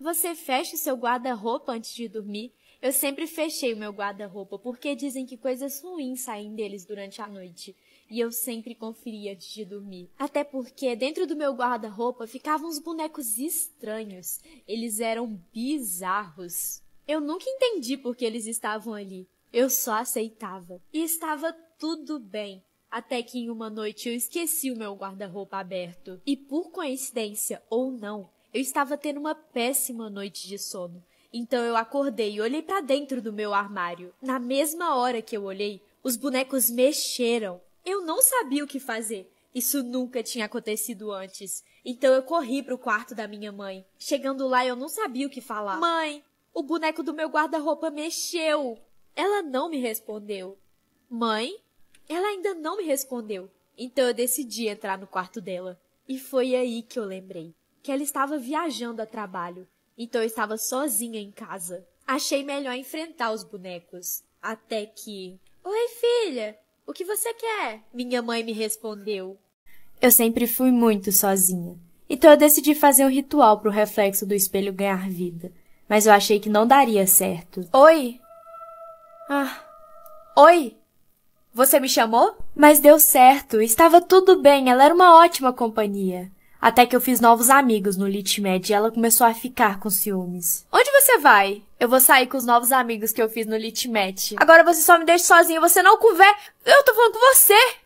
Você fecha o seu guarda-roupa antes de dormir? Eu sempre fechei o meu guarda-roupa, porque dizem que coisas ruins saem deles durante a noite. E eu sempre conferia antes de dormir. Até porque dentro do meu guarda-roupa ficavam uns bonecos estranhos. Eles eram bizarros. Eu nunca entendi por que eles estavam ali. Eu só aceitava. E estava tudo bem. Até que em uma noite eu esqueci o meu guarda-roupa aberto. E por coincidência ou não, eu estava tendo uma péssima noite de sono. Então eu acordei e olhei para dentro do meu armário. Na mesma hora que eu olhei, os bonecos mexeram. Eu não sabia o que fazer. Isso nunca tinha acontecido antes. Então eu corri para o quarto da minha mãe. Chegando lá, eu não sabia o que falar. Mãe, o boneco do meu guarda-roupa mexeu. Ela não me respondeu. Mãe? Ela ainda não me respondeu. Então eu decidi entrar no quarto dela. E foi aí que eu lembrei que ela estava viajando a trabalho, então eu estava sozinha em casa. Achei melhor enfrentar os bonecos, até que. Oi, filha! O que você quer? Minha mãe me respondeu. Eu sempre fui muito sozinha, então eu decidi fazer um ritual para o reflexo do espelho ganhar vida, mas eu achei que não daria certo. Oi! Ah! Oi! Você me chamou? Mas deu certo, estava tudo bem, ela era uma ótima companhia. Até que eu fiz novos amigos no Litmed e ela começou a ficar com ciúmes. Onde você vai? Eu vou sair com os novos amigos que eu fiz no Litmet. Agora você só me deixa sozinha, você não conversa. Eu tô falando com você!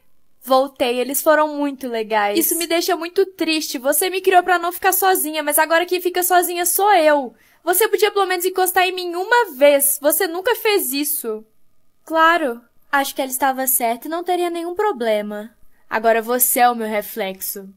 Voltei, eles foram muito legais. Isso me deixa muito triste. Você me criou para não ficar sozinha, mas agora quem fica sozinha sou eu. Você podia pelo menos encostar em mim uma vez. Você nunca fez isso. Claro, acho que ela estava certa e não teria nenhum problema. Agora você é o meu reflexo.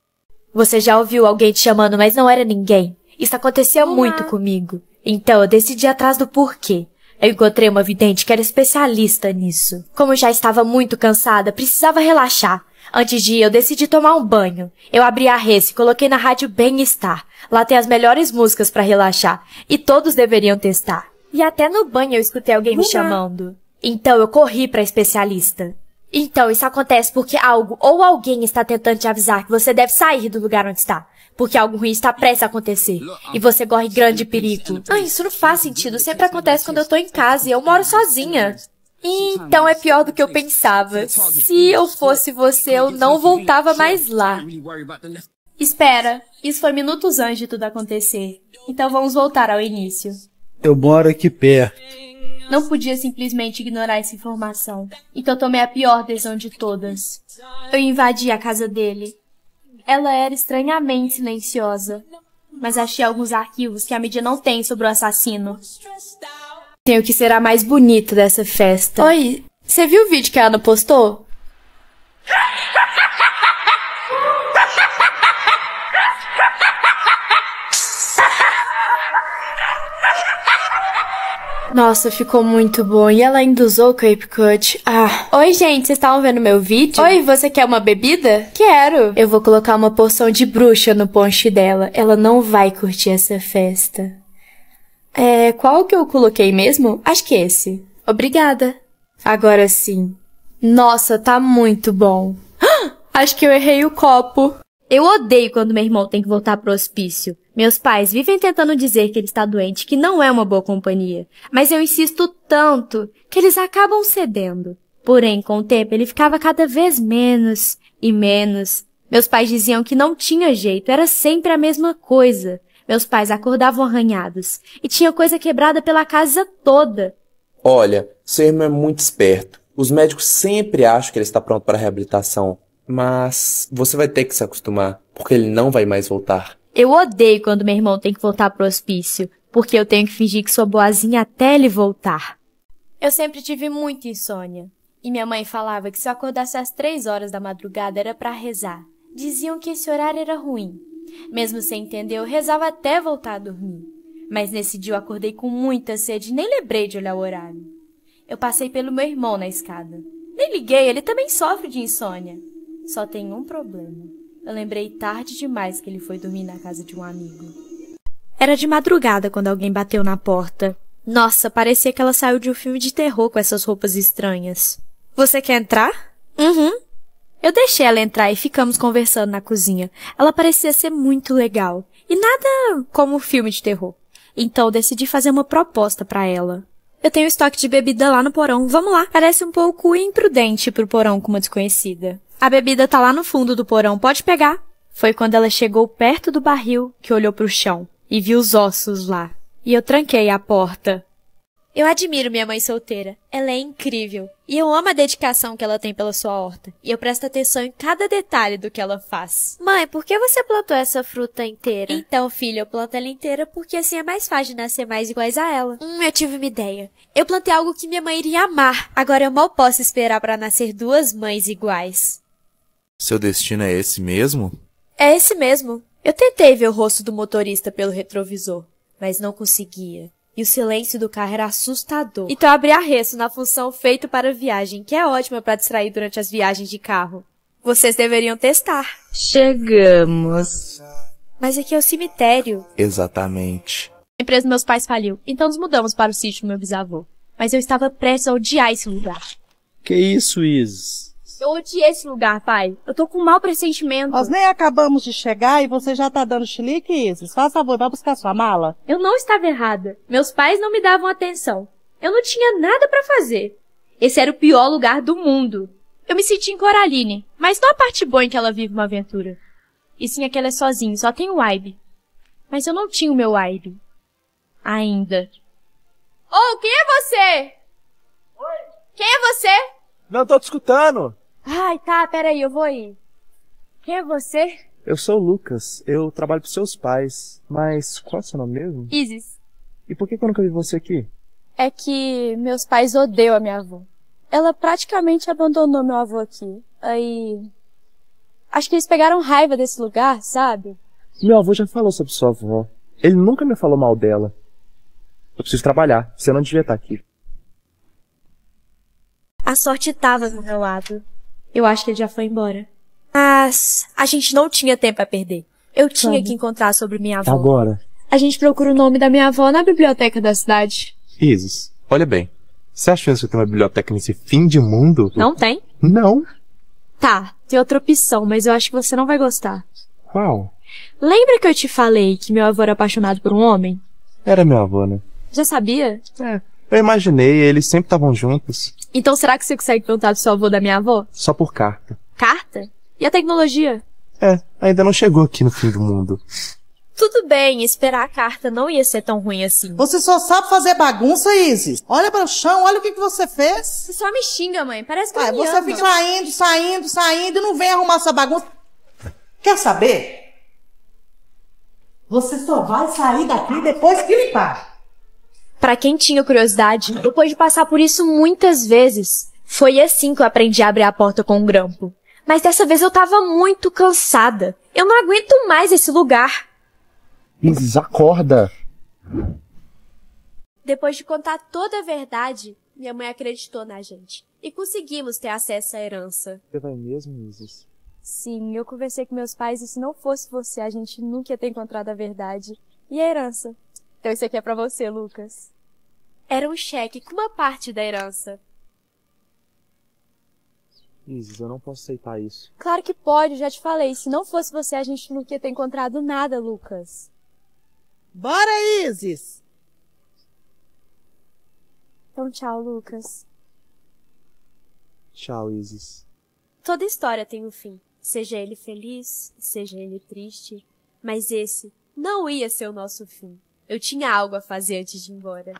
Você já ouviu alguém te chamando, mas não era ninguém. Isso acontecia Olá. muito comigo. Então eu decidi atrás do porquê. Eu encontrei uma vidente que era especialista nisso. Como já estava muito cansada, precisava relaxar. Antes de ir, eu decidi tomar um banho. Eu abri a res e coloquei na rádio Bem-Estar. Lá tem as melhores músicas para relaxar. E todos deveriam testar. E até no banho eu escutei alguém Olá. me chamando. Então eu corri para a especialista. Então, isso acontece porque algo ou alguém está tentando te avisar que você deve sair do lugar onde está. Porque algo ruim está prestes a acontecer. E você corre grande perigo. Ah, isso não faz sentido. Sempre acontece quando eu estou em casa e eu moro sozinha. Então é pior do que eu pensava. Se eu fosse você, eu não voltava mais lá. Espera, isso foi minutos antes de tudo acontecer. Então vamos voltar ao início. Eu moro aqui perto. Não podia simplesmente ignorar essa informação, então tomei a pior decisão de todas. Eu invadi a casa dele. Ela era estranhamente silenciosa, mas achei alguns arquivos que a mídia não tem sobre o assassino. Tenho que ser a mais bonita dessa festa. Oi, você viu o vídeo que a Ana postou? Nossa, ficou muito bom. E ela ainda usou o Cape Cut. Ah. Oi, gente, vocês estavam vendo meu vídeo? Oi, você quer uma bebida? Quero. Eu vou colocar uma porção de bruxa no ponche dela. Ela não vai curtir essa festa. É, qual que eu coloquei mesmo? Acho que esse. Obrigada. Agora sim. Nossa, tá muito bom. Acho que eu errei o copo. Eu odeio quando meu irmão tem que voltar pro hospício. Meus pais vivem tentando dizer que ele está doente, que não é uma boa companhia, mas eu insisto tanto que eles acabam cedendo. Porém, com o tempo, ele ficava cada vez menos e menos. Meus pais diziam que não tinha jeito, era sempre a mesma coisa. Meus pais acordavam arranhados e tinha coisa quebrada pela casa toda. Olha, seu irmão é muito esperto. Os médicos sempre acham que ele está pronto para a reabilitação, mas você vai ter que se acostumar, porque ele não vai mais voltar. Eu odeio quando meu irmão tem que voltar pro hospício, porque eu tenho que fingir que sou boazinha até ele voltar. Eu sempre tive muita insônia. E minha mãe falava que se eu acordasse às três horas da madrugada era para rezar. Diziam que esse horário era ruim. Mesmo sem entender, eu rezava até voltar a dormir. Mas nesse dia eu acordei com muita sede e nem lembrei de olhar o horário. Eu passei pelo meu irmão na escada. Nem liguei, ele também sofre de insônia. Só tem um problema. Eu lembrei tarde demais que ele foi dormir na casa de um amigo. Era de madrugada quando alguém bateu na porta. Nossa, parecia que ela saiu de um filme de terror com essas roupas estranhas. Você quer entrar? Uhum. Eu deixei ela entrar e ficamos conversando na cozinha. Ela parecia ser muito legal. E nada como um filme de terror. Então decidi fazer uma proposta para ela. Eu tenho estoque de bebida lá no porão. Vamos lá. Parece um pouco imprudente pro porão com uma desconhecida. A bebida tá lá no fundo do porão, pode pegar. Foi quando ela chegou perto do barril que olhou pro chão e viu os ossos lá. E eu tranquei a porta. Eu admiro minha mãe solteira. Ela é incrível. E eu amo a dedicação que ela tem pela sua horta. E eu presto atenção em cada detalhe do que ela faz. Mãe, por que você plantou essa fruta inteira? Então, filha, eu planto ela inteira porque assim é mais fácil de nascer mais iguais a ela. Hum, eu tive uma ideia. Eu plantei algo que minha mãe iria amar. Agora eu mal posso esperar para nascer duas mães iguais. Seu destino é esse mesmo? É esse mesmo. Eu tentei ver o rosto do motorista pelo retrovisor, mas não conseguia. E o silêncio do carro era assustador. Então abri a resto na função feito para viagem, que é ótima para distrair durante as viagens de carro. Vocês deveriam testar. Chegamos. Mas aqui é o cemitério. Exatamente. A empresa dos meus pais faliu, então nos mudamos para o sítio do meu bisavô. Mas eu estava prestes a odiar esse lugar. Que isso, Isis? Eu odiei esse lugar, pai. Eu tô com um mau pressentimento. Nós nem acabamos de chegar e você já tá dando chilique, Isis. Faz favor, vai buscar sua mala. Eu não estava errada. Meus pais não me davam atenção. Eu não tinha nada para fazer. Esse era o pior lugar do mundo. Eu me senti em Coraline, mas não a parte boa em que ela vive uma aventura. E sim, aquela é sozinha, só tem o Aibe. Mas eu não tinha o meu Aibe. Ainda. Ô, oh, quem é você? Oi? Quem é você? Não tô te escutando. Ai, tá, peraí, eu vou ir. Quem é você? Eu sou o Lucas, eu trabalho pros seus pais, mas qual é o seu nome mesmo? Isis. E por que eu nunca vi você aqui? É que meus pais odeiam a minha avó. Ela praticamente abandonou meu avô aqui. Aí. Acho que eles pegaram raiva desse lugar, sabe? Meu avô já falou sobre sua avó. Ele nunca me falou mal dela. Eu preciso trabalhar, você não devia estar aqui. A sorte estava do meu lado. Eu acho que ele já foi embora. Mas a gente não tinha tempo a perder. Eu tinha Sabe. que encontrar sobre minha avó. Agora. A gente procura o nome da minha avó na biblioteca da cidade. Isis, olha bem. Você acha que tem uma biblioteca nesse fim de mundo? Não tem? Não. Tá, tem outra opção, mas eu acho que você não vai gostar. Qual? Lembra que eu te falei que meu avô era apaixonado por um homem? Era meu avô, né? Já sabia? É. Eu imaginei, eles sempre estavam juntos. Então será que você consegue perguntar do seu avô da minha avó? Só por carta. Carta? E a tecnologia? É, ainda não chegou aqui no fim do mundo. Tudo bem, esperar a carta não ia ser tão ruim assim. Você só sabe fazer bagunça, Isis. Olha para o chão, olha o que, que você fez. Você só me xinga, mãe. Parece que Ué, eu me Você ama. fica saindo, saindo, saindo, não vem arrumar essa bagunça. Quer saber? Você só vai sair daqui depois que limpar. Para quem tinha curiosidade, depois de passar por isso muitas vezes, foi assim que eu aprendi a abrir a porta com um grampo. Mas dessa vez eu tava muito cansada. Eu não aguento mais esse lugar. Isis, acorda! Depois de contar toda a verdade, minha mãe acreditou na gente. E conseguimos ter acesso à herança. Você vai mesmo, Isis? Sim, eu conversei com meus pais e se não fosse você, a gente nunca ia ter encontrado a verdade. E a herança? Então isso aqui é para você, Lucas. Era um cheque com uma parte da herança. Isis, eu não posso aceitar isso. Claro que pode, já te falei. Se não fosse você, a gente não ia ter encontrado nada, Lucas. Bora, Isis! Então tchau, Lucas. Tchau, Isis. Toda história tem um fim, seja ele feliz, seja ele triste, mas esse não ia ser o nosso fim. Eu tinha algo a fazer antes de ir embora.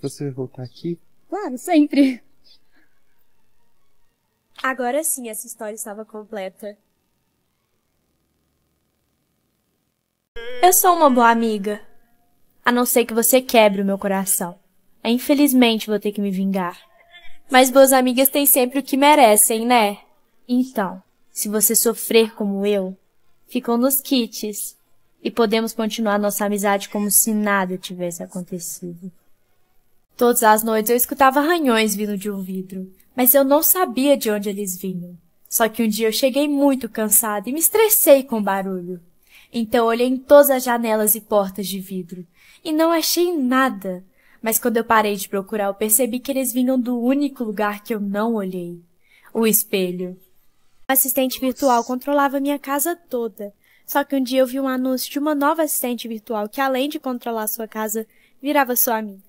Você vai voltar aqui? Claro, sempre. Agora sim essa história estava completa. Eu sou uma boa amiga. A não ser que você quebre o meu coração. Infelizmente vou ter que me vingar. Mas boas amigas têm sempre o que merecem, né? Então, se você sofrer como eu, ficam nos kits. E podemos continuar nossa amizade como se nada tivesse acontecido. Todas as noites eu escutava ranhões vindo de um vidro, mas eu não sabia de onde eles vinham. Só que um dia eu cheguei muito cansada e me estressei com o barulho. Então olhei em todas as janelas e portas de vidro e não achei nada, mas quando eu parei de procurar, eu percebi que eles vinham do único lugar que eu não olhei. O espelho. O assistente virtual controlava minha casa toda. Só que um dia eu vi um anúncio de uma nova assistente virtual que, além de controlar sua casa, virava sua amiga.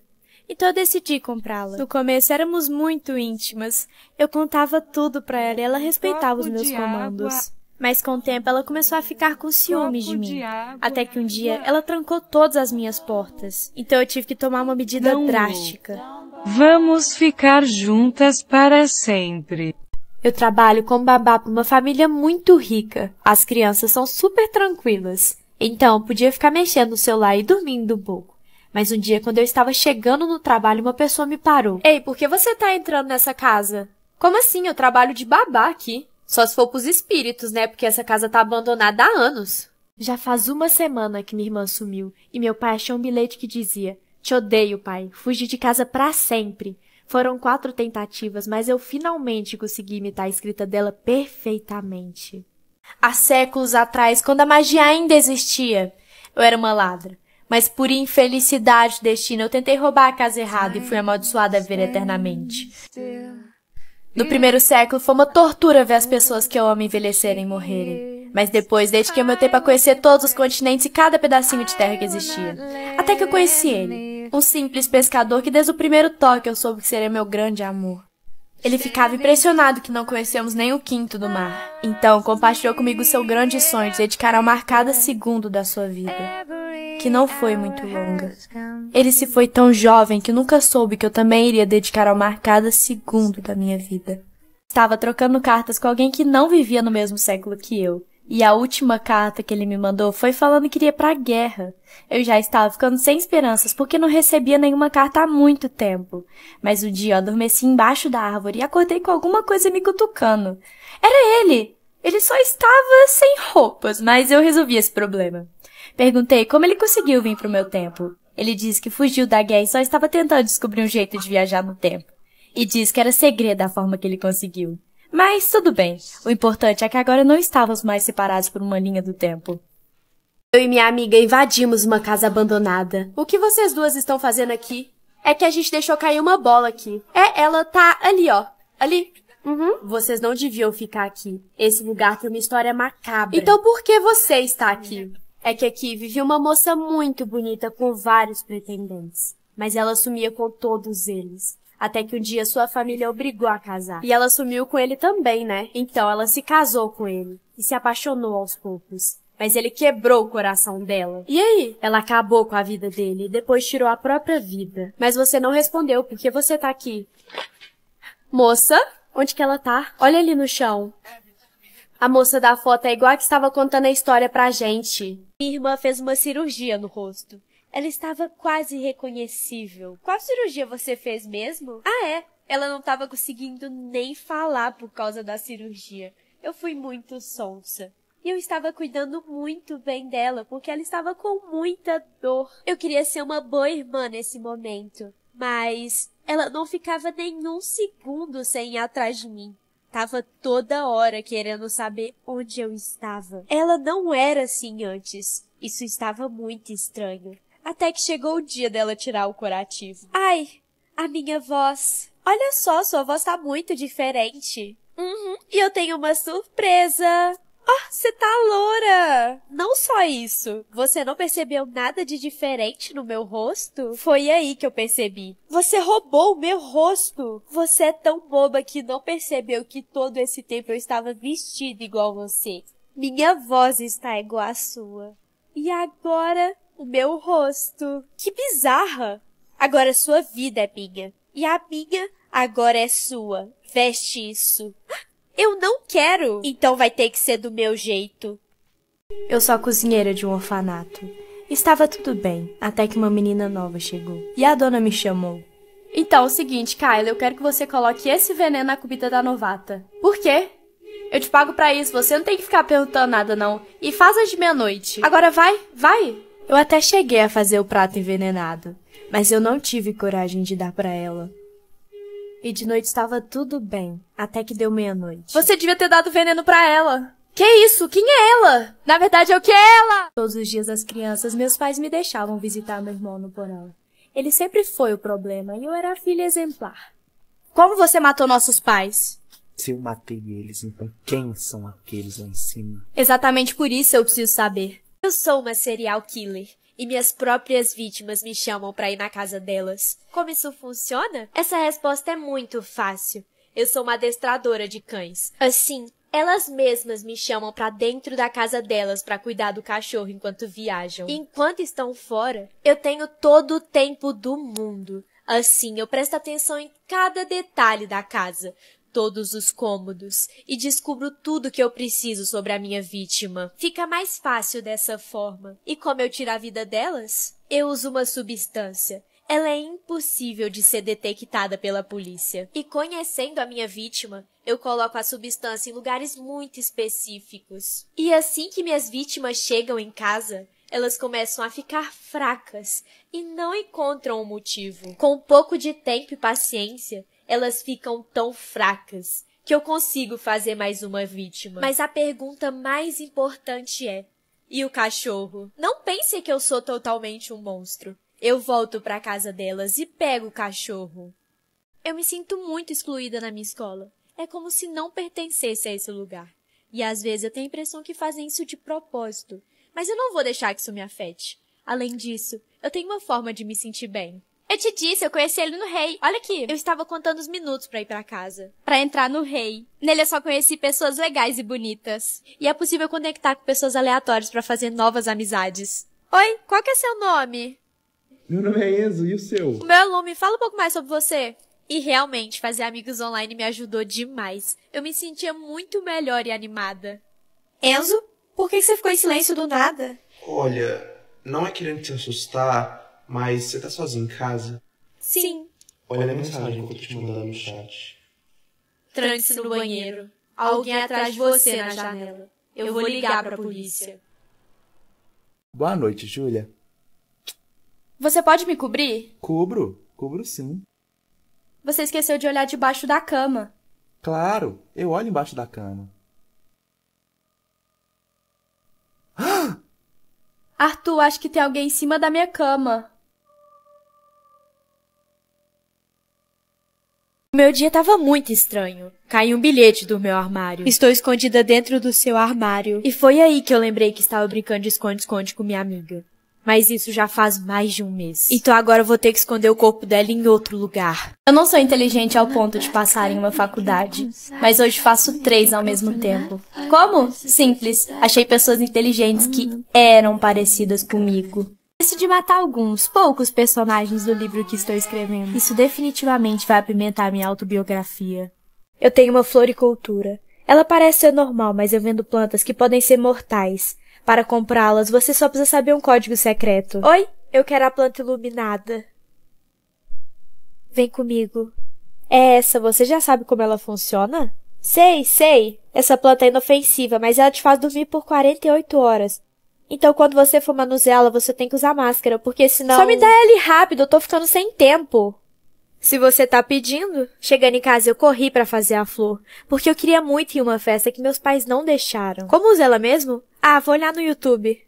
Então eu decidi comprá-la. No começo éramos muito íntimas. Eu contava tudo para ela e ela respeitava os meus comandos. Mas com o tempo ela começou a ficar com ciúmes de mim. Até que um dia ela trancou todas as minhas portas. Então eu tive que tomar uma medida Não. drástica. Vamos ficar juntas para sempre. Eu trabalho como babá para uma família muito rica. As crianças são super tranquilas. Então eu podia ficar mexendo no celular e dormindo um pouco. Mas um dia, quando eu estava chegando no trabalho, uma pessoa me parou. Ei, por que você tá entrando nessa casa? Como assim? Eu trabalho de babá aqui. Só se for pros espíritos, né? Porque essa casa tá abandonada há anos. Já faz uma semana que minha irmã sumiu e meu pai achou um bilhete que dizia: Te odeio, pai. Fugi de casa para sempre. Foram quatro tentativas, mas eu finalmente consegui imitar a escrita dela perfeitamente. Há séculos atrás, quando a magia ainda existia, eu era uma ladra. Mas por infelicidade destino, eu tentei roubar a casa errada e fui amaldiçoada a ver eternamente. No primeiro século foi uma tortura ver as pessoas que eu amo envelhecerem e morrerem. Mas depois dediquei o meu tempo a conhecer todos os continentes e cada pedacinho de terra que existia. Até que eu conheci ele, um simples pescador que desde o primeiro toque eu soube que seria meu grande amor. Ele ficava impressionado que não conhecemos nem o quinto do mar. Então compartilhou comigo seu grande sonho de dedicar ao mar cada segundo da sua vida, que não foi muito longa. Ele se foi tão jovem que nunca soube que eu também iria dedicar ao mar cada segundo da minha vida. Estava trocando cartas com alguém que não vivia no mesmo século que eu. E a última carta que ele me mandou foi falando que iria pra guerra. Eu já estava ficando sem esperanças porque não recebia nenhuma carta há muito tempo. Mas um dia eu adormeci embaixo da árvore e acordei com alguma coisa me cutucando. Era ele! Ele só estava sem roupas, mas eu resolvi esse problema. Perguntei como ele conseguiu vir pro meu tempo. Ele disse que fugiu da guerra e só estava tentando descobrir um jeito de viajar no tempo. E disse que era segredo a forma que ele conseguiu. Mas tudo bem. O importante é que agora não estávamos mais separados por uma linha do tempo. Eu e minha amiga invadimos uma casa abandonada. O que vocês duas estão fazendo aqui? É que a gente deixou cair uma bola aqui. É, ela tá ali, ó. Ali. Uhum. Vocês não deviam ficar aqui. Esse lugar tem uma história macabra. Então por que você está aqui? É que aqui vivia uma moça muito bonita com vários pretendentes. Mas ela sumia com todos eles até que um dia sua família obrigou a casar. E ela sumiu com ele também, né? Então ela se casou com ele e se apaixonou aos poucos mas ele quebrou o coração dela. E aí? Ela acabou com a vida dele e depois tirou a própria vida. Mas você não respondeu porque você tá aqui. Moça, onde que ela tá? Olha ali no chão. A moça da foto é igual a que estava contando a história pra gente. Minha irmã fez uma cirurgia no rosto. Ela estava quase reconhecível. Qual cirurgia você fez mesmo? Ah, é. Ela não estava conseguindo nem falar por causa da cirurgia. Eu fui muito sonsa. E eu estava cuidando muito bem dela, porque ela estava com muita dor. Eu queria ser uma boa irmã nesse momento, mas ela não ficava nenhum segundo sem ir atrás de mim. Tava toda hora querendo saber onde eu estava. Ela não era assim antes. Isso estava muito estranho até que chegou o dia dela tirar o curativo. Ai, a minha voz. Olha só, sua voz tá muito diferente. Uhum, e eu tenho uma surpresa. Oh, você tá loura! Não só isso, você não percebeu nada de diferente no meu rosto? Foi aí que eu percebi. Você roubou o meu rosto! Você é tão boba que não percebeu que todo esse tempo eu estava vestida igual você. Minha voz está igual à sua. E agora o meu rosto. Que bizarra! Agora é sua vida é minha. E a minha agora é sua. Veste isso. Eu não quero! Então vai ter que ser do meu jeito. Eu sou a cozinheira de um orfanato. Estava tudo bem, até que uma menina nova chegou. E a dona me chamou. Então, é o seguinte, Kyla, eu quero que você coloque esse veneno na comida da novata. Por quê? Eu te pago para isso, você não tem que ficar perguntando nada, não. E faz as de meia-noite. Agora vai, vai! Eu até cheguei a fazer o prato envenenado, mas eu não tive coragem de dar para ela. E de noite estava tudo bem, até que deu meia-noite. Você devia ter dado veneno para ela. Que isso? Quem é ela? Na verdade, é o que é ela? Todos os dias das crianças, meus pais me deixavam visitar meu irmão no porão. Ele sempre foi o problema e eu era a filha exemplar. Como você matou nossos pais? Se eu matei eles, então quem são aqueles lá em cima? Exatamente por isso eu preciso saber. Eu sou uma serial killer e minhas próprias vítimas me chamam para ir na casa delas. Como isso funciona? Essa resposta é muito fácil. Eu sou uma adestradora de cães. Assim, elas mesmas me chamam para dentro da casa delas para cuidar do cachorro enquanto viajam. E enquanto estão fora, eu tenho todo o tempo do mundo. Assim, eu presto atenção em cada detalhe da casa, todos os cômodos e descubro tudo que eu preciso sobre a minha vítima. Fica mais fácil dessa forma. E como eu tiro a vida delas? Eu uso uma substância. Ela é impossível de ser detectada pela polícia. E conhecendo a minha vítima, eu coloco a substância em lugares muito específicos. E assim que minhas vítimas chegam em casa, elas começam a ficar fracas e não encontram o um motivo. Com um pouco de tempo e paciência, elas ficam tão fracas que eu consigo fazer mais uma vítima. Mas a pergunta mais importante é: e o cachorro? Não pense que eu sou totalmente um monstro. Eu volto para casa delas e pego o cachorro. Eu me sinto muito excluída na minha escola. É como se não pertencesse a esse lugar. E às vezes eu tenho a impressão que fazem isso de propósito. Mas eu não vou deixar que isso me afete. Além disso, eu tenho uma forma de me sentir bem. Eu te disse, eu conheci ele no Rei. Olha aqui, eu estava contando os minutos para ir para casa, para entrar no Rei. Nele eu só conheci pessoas legais e bonitas. E é possível conectar com pessoas aleatórias para fazer novas amizades. Oi, qual que é seu nome? Meu nome é Enzo, e o seu? O meu é Lume, fala um pouco mais sobre você. E realmente, fazer amigos online me ajudou demais. Eu me sentia muito melhor e animada. Enzo, por que você ficou em silêncio do nada? Olha, não é querendo te assustar, mas você tá sozinho em casa? Sim. Olha a mensagem que eu tô te mandando no chat. Trance no banheiro. Alguém atrás de você na janela. Eu vou ligar pra polícia. Boa noite, Júlia. Você pode me cobrir? Cubro, cubro sim. Você esqueceu de olhar debaixo da cama. Claro, eu olho embaixo da cama. Arthur, acho que tem alguém em cima da minha cama. Meu dia estava muito estranho. Caiu um bilhete do meu armário. Estou escondida dentro do seu armário. E foi aí que eu lembrei que estava brincando de esconde-esconde com minha amiga. Mas isso já faz mais de um mês. Então agora eu vou ter que esconder o corpo dela em outro lugar. Eu não sou inteligente ao ponto de passar em uma faculdade, mas hoje faço três ao mesmo tempo. Como? Simples. Achei pessoas inteligentes que eram parecidas comigo. Decidi matar alguns, poucos personagens do livro que estou escrevendo. Isso definitivamente vai apimentar minha autobiografia. Eu tenho uma floricultura. Ela parece ser normal, mas eu vendo plantas que podem ser mortais. Para comprá-las, você só precisa saber um código secreto. Oi, eu quero a planta iluminada. Vem comigo. É essa, você já sabe como ela funciona? Sei, sei. Essa planta é inofensiva, mas ela te faz dormir por 48 horas. Então, quando você for manuseá-la, você tem que usar máscara, porque senão. Só me dá ele rápido, eu tô ficando sem tempo. Se você tá pedindo, chegando em casa eu corri para fazer a flor, porque eu queria muito ir uma festa que meus pais não deixaram. Como usa ela mesmo? Ah, vou olhar no YouTube.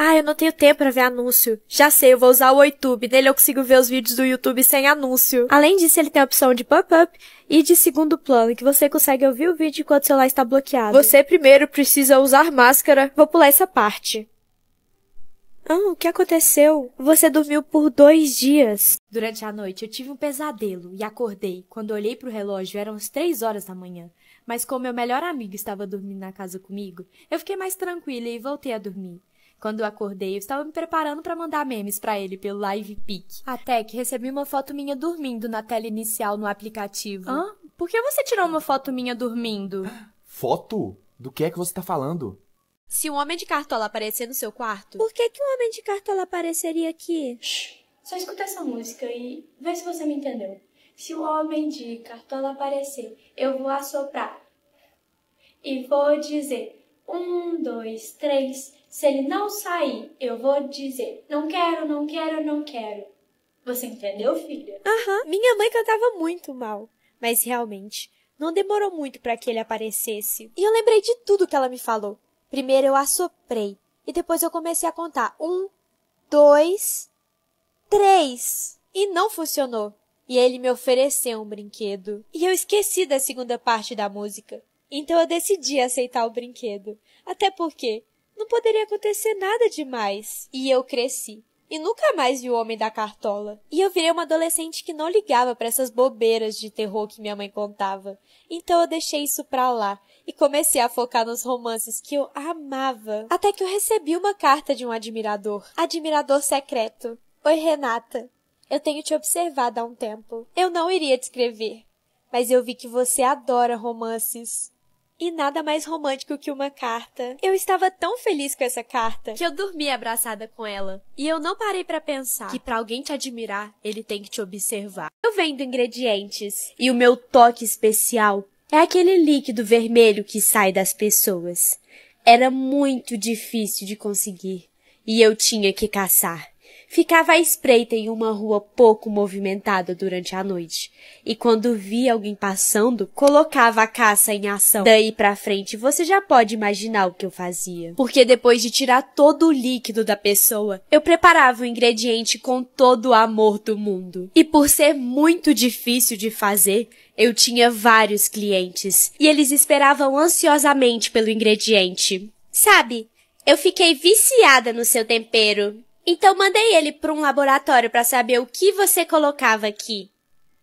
Ah, eu não tenho tempo para ver anúncio. Já sei, eu vou usar o YouTube. Nele eu consigo ver os vídeos do YouTube sem anúncio. Além disso, ele tem a opção de pop-up e de segundo plano, que você consegue ouvir o vídeo enquanto o celular está bloqueado. Você primeiro precisa usar máscara. Vou pular essa parte. Ah, o que aconteceu? Você dormiu por dois dias. Durante a noite, eu tive um pesadelo e acordei. Quando olhei para o relógio, eram as três horas da manhã. Mas como meu melhor amigo estava dormindo na casa comigo, eu fiquei mais tranquila e voltei a dormir. Quando eu acordei, eu estava me preparando para mandar memes para ele pelo Live Pic. Até que recebi uma foto minha dormindo na tela inicial no aplicativo. Hã? Por que você tirou uma foto minha dormindo? Foto? Do que é que você tá falando? Se um homem de cartola aparecer no seu quarto... Por que que um homem de cartola apareceria aqui? Shhh. Só escuta essa música e vê se você me entendeu. Se o homem de cartola aparecer, eu vou assoprar. E vou dizer... Um, dois, três... Se ele não sair, eu vou dizer: não quero, não quero, não quero. Você entendeu, filha? Aham, minha mãe cantava muito mal. Mas realmente, não demorou muito para que ele aparecesse. E eu lembrei de tudo que ela me falou. Primeiro eu assoprei, e depois eu comecei a contar. Um, dois, três. E não funcionou. E ele me ofereceu um brinquedo. E eu esqueci da segunda parte da música. Então eu decidi aceitar o brinquedo. Até porque não poderia acontecer nada demais. E eu cresci. E nunca mais vi o Homem da Cartola. E eu virei uma adolescente que não ligava para essas bobeiras de terror que minha mãe contava. Então eu deixei isso pra lá e comecei a focar nos romances que eu amava. Até que eu recebi uma carta de um admirador. Admirador secreto. Oi, Renata. Eu tenho te observado há um tempo. Eu não iria te escrever, mas eu vi que você adora romances. E nada mais romântico que uma carta. Eu estava tão feliz com essa carta que eu dormi abraçada com ela. E eu não parei para pensar que para alguém te admirar, ele tem que te observar. Eu vendo ingredientes e o meu toque especial é aquele líquido vermelho que sai das pessoas. Era muito difícil de conseguir e eu tinha que caçar ficava à espreita em uma rua pouco movimentada durante a noite, e quando via alguém passando, colocava a caça em ação. Daí pra frente, você já pode imaginar o que eu fazia. Porque depois de tirar todo o líquido da pessoa, eu preparava o ingrediente com todo o amor do mundo. E por ser muito difícil de fazer, eu tinha vários clientes, e eles esperavam ansiosamente pelo ingrediente. Sabe, eu fiquei viciada no seu tempero. Então mandei ele para um laboratório para saber o que você colocava aqui.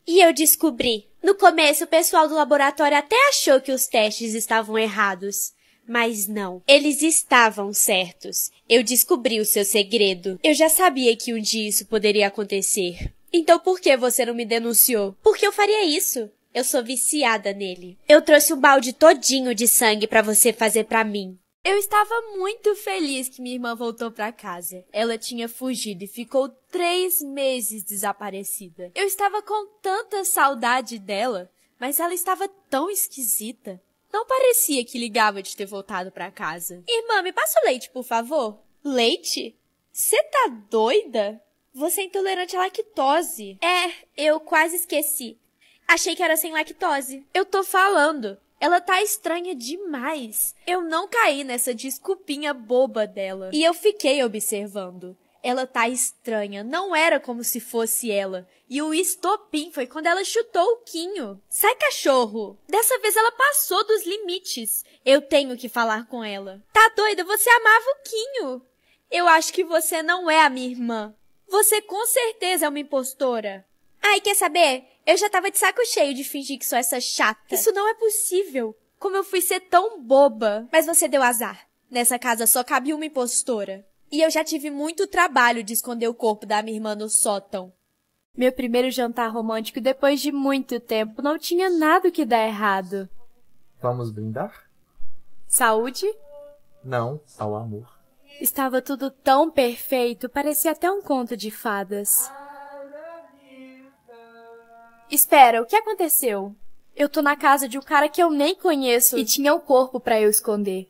E eu descobri. No começo, o pessoal do laboratório até achou que os testes estavam errados. Mas não, eles estavam certos. Eu descobri o seu segredo. Eu já sabia que um dia isso poderia acontecer. Então por que você não me denunciou? Por que eu faria isso? Eu sou viciada nele. Eu trouxe um balde todinho de sangue para você fazer para mim. Eu estava muito feliz que minha irmã voltou para casa. Ela tinha fugido e ficou três meses desaparecida. Eu estava com tanta saudade dela, mas ela estava tão esquisita. Não parecia que ligava de ter voltado para casa. Irmã, me passa o leite, por favor. Leite? Você tá doida? Você é intolerante à lactose. É, eu quase esqueci. Achei que era sem lactose. Eu tô falando. Ela tá estranha demais. Eu não caí nessa desculpinha boba dela. E eu fiquei observando. Ela tá estranha, não era como se fosse ela. E o estopim foi quando ela chutou o Quinho. Sai, cachorro! Dessa vez ela passou dos limites. Eu tenho que falar com ela. Tá doida? Você amava o Quinho. Eu acho que você não é a minha irmã. Você com certeza é uma impostora. Ai, quer saber? Eu já tava de saco cheio de fingir que sou essa chata. Isso não é possível. Como eu fui ser tão boba. Mas você deu azar. Nessa casa só cabe uma impostora. E eu já tive muito trabalho de esconder o corpo da minha irmã no sótão. Meu primeiro jantar romântico depois de muito tempo não tinha nada que dar errado. Vamos brindar? Saúde? Não, ao amor. Estava tudo tão perfeito, parecia até um conto de fadas. Espera, o que aconteceu? Eu tô na casa de um cara que eu nem conheço e tinha um corpo para eu esconder.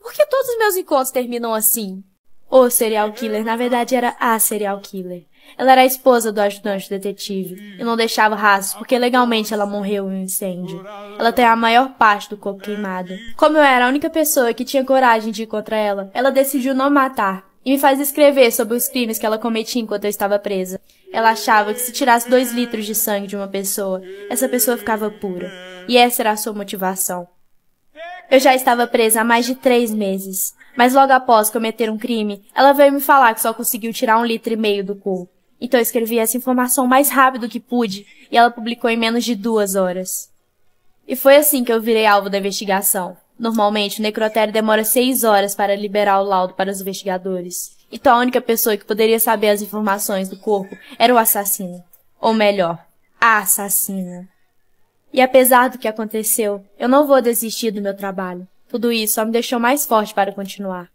Por que todos os meus encontros terminam assim? O serial killer, na verdade, era a serial killer. Ela era a esposa do ajudante detetive e não deixava rastros porque legalmente ela morreu em um incêndio. Ela tem a maior parte do corpo queimado. Como eu era a única pessoa que tinha coragem de ir contra ela, ela decidiu não matar, e me faz escrever sobre os crimes que ela cometia enquanto eu estava presa. Ela achava que se tirasse dois litros de sangue de uma pessoa, essa pessoa ficava pura. E essa era a sua motivação. Eu já estava presa há mais de três meses, mas logo após cometer um crime, ela veio me falar que só conseguiu tirar um litro e meio do cu. Então eu escrevi essa informação o mais rápido que pude e ela publicou em menos de duas horas. E foi assim que eu virei alvo da investigação. Normalmente, o necrotério demora seis horas para liberar o laudo para os investigadores. Então a única pessoa que poderia saber as informações do corpo era o assassino. Ou melhor, a assassina. E apesar do que aconteceu, eu não vou desistir do meu trabalho. Tudo isso só me deixou mais forte para continuar.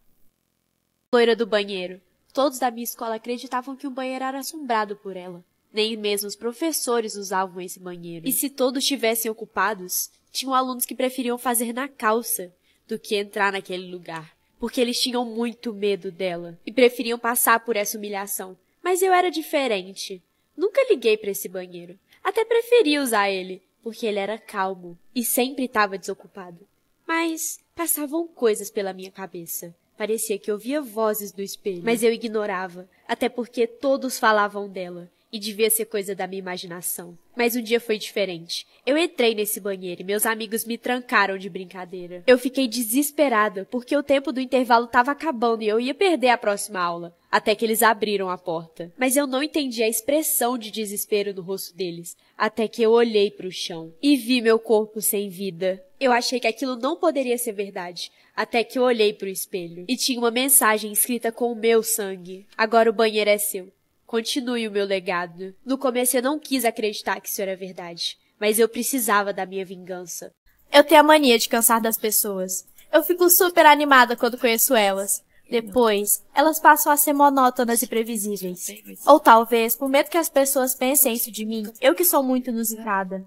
Loira do banheiro. Todos da minha escola acreditavam que o banheiro era assombrado por ela. Nem mesmo os professores usavam esse banheiro. E se todos estivessem ocupados, tinham alunos que preferiam fazer na calça do que entrar naquele lugar, porque eles tinham muito medo dela e preferiam passar por essa humilhação. Mas eu era diferente. Nunca liguei para esse banheiro. Até preferia usar ele, porque ele era calmo e sempre estava desocupado. Mas passavam coisas pela minha cabeça. Parecia que ouvia vozes do espelho, mas eu ignorava, até porque todos falavam dela e devia ser coisa da minha imaginação. Mas um dia foi diferente. Eu entrei nesse banheiro e meus amigos me trancaram de brincadeira. Eu fiquei desesperada porque o tempo do intervalo estava acabando e eu ia perder a próxima aula. Até que eles abriram a porta. Mas eu não entendi a expressão de desespero no rosto deles. Até que eu olhei para o chão e vi meu corpo sem vida. Eu achei que aquilo não poderia ser verdade. Até que eu olhei para o espelho e tinha uma mensagem escrita com o meu sangue. Agora o banheiro é seu. Continue o meu legado. No começo eu não quis acreditar que isso era verdade, mas eu precisava da minha vingança. Eu tenho a mania de cansar das pessoas. Eu fico super animada quando conheço elas. Depois, elas passam a ser monótonas e previsíveis. Ou talvez, por medo que as pessoas pensem isso de mim, eu que sou muito inusitada.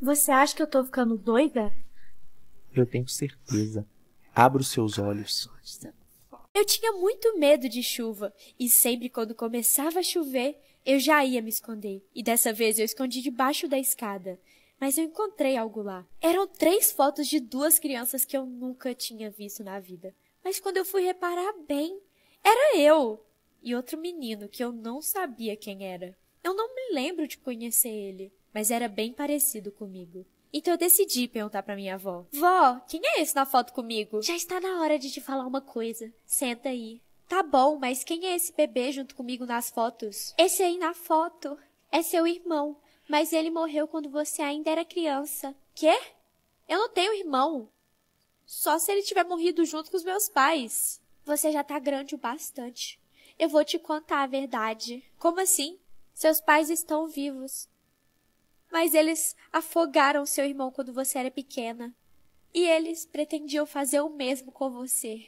Você acha que eu tô ficando doida? Eu tenho certeza. Abra os seus olhos. Eu tinha muito medo de chuva, e sempre quando começava a chover, eu já ia me esconder. E dessa vez eu escondi debaixo da escada. Mas eu encontrei algo lá. Eram três fotos de duas crianças que eu nunca tinha visto na vida. Mas quando eu fui reparar bem, era eu! E outro menino que eu não sabia quem era. Eu não me lembro de conhecer ele, mas era bem parecido comigo. Então eu decidi perguntar pra minha avó. Vó, quem é esse na foto comigo? Já está na hora de te falar uma coisa. Senta aí. Tá bom, mas quem é esse bebê junto comigo nas fotos? Esse aí na foto é seu irmão, mas ele morreu quando você ainda era criança. Quê? Eu não tenho irmão. Só se ele tiver morrido junto com os meus pais. Você já tá grande o bastante. Eu vou te contar a verdade. Como assim? Seus pais estão vivos mas eles afogaram seu irmão quando você era pequena. E eles pretendiam fazer o mesmo com você.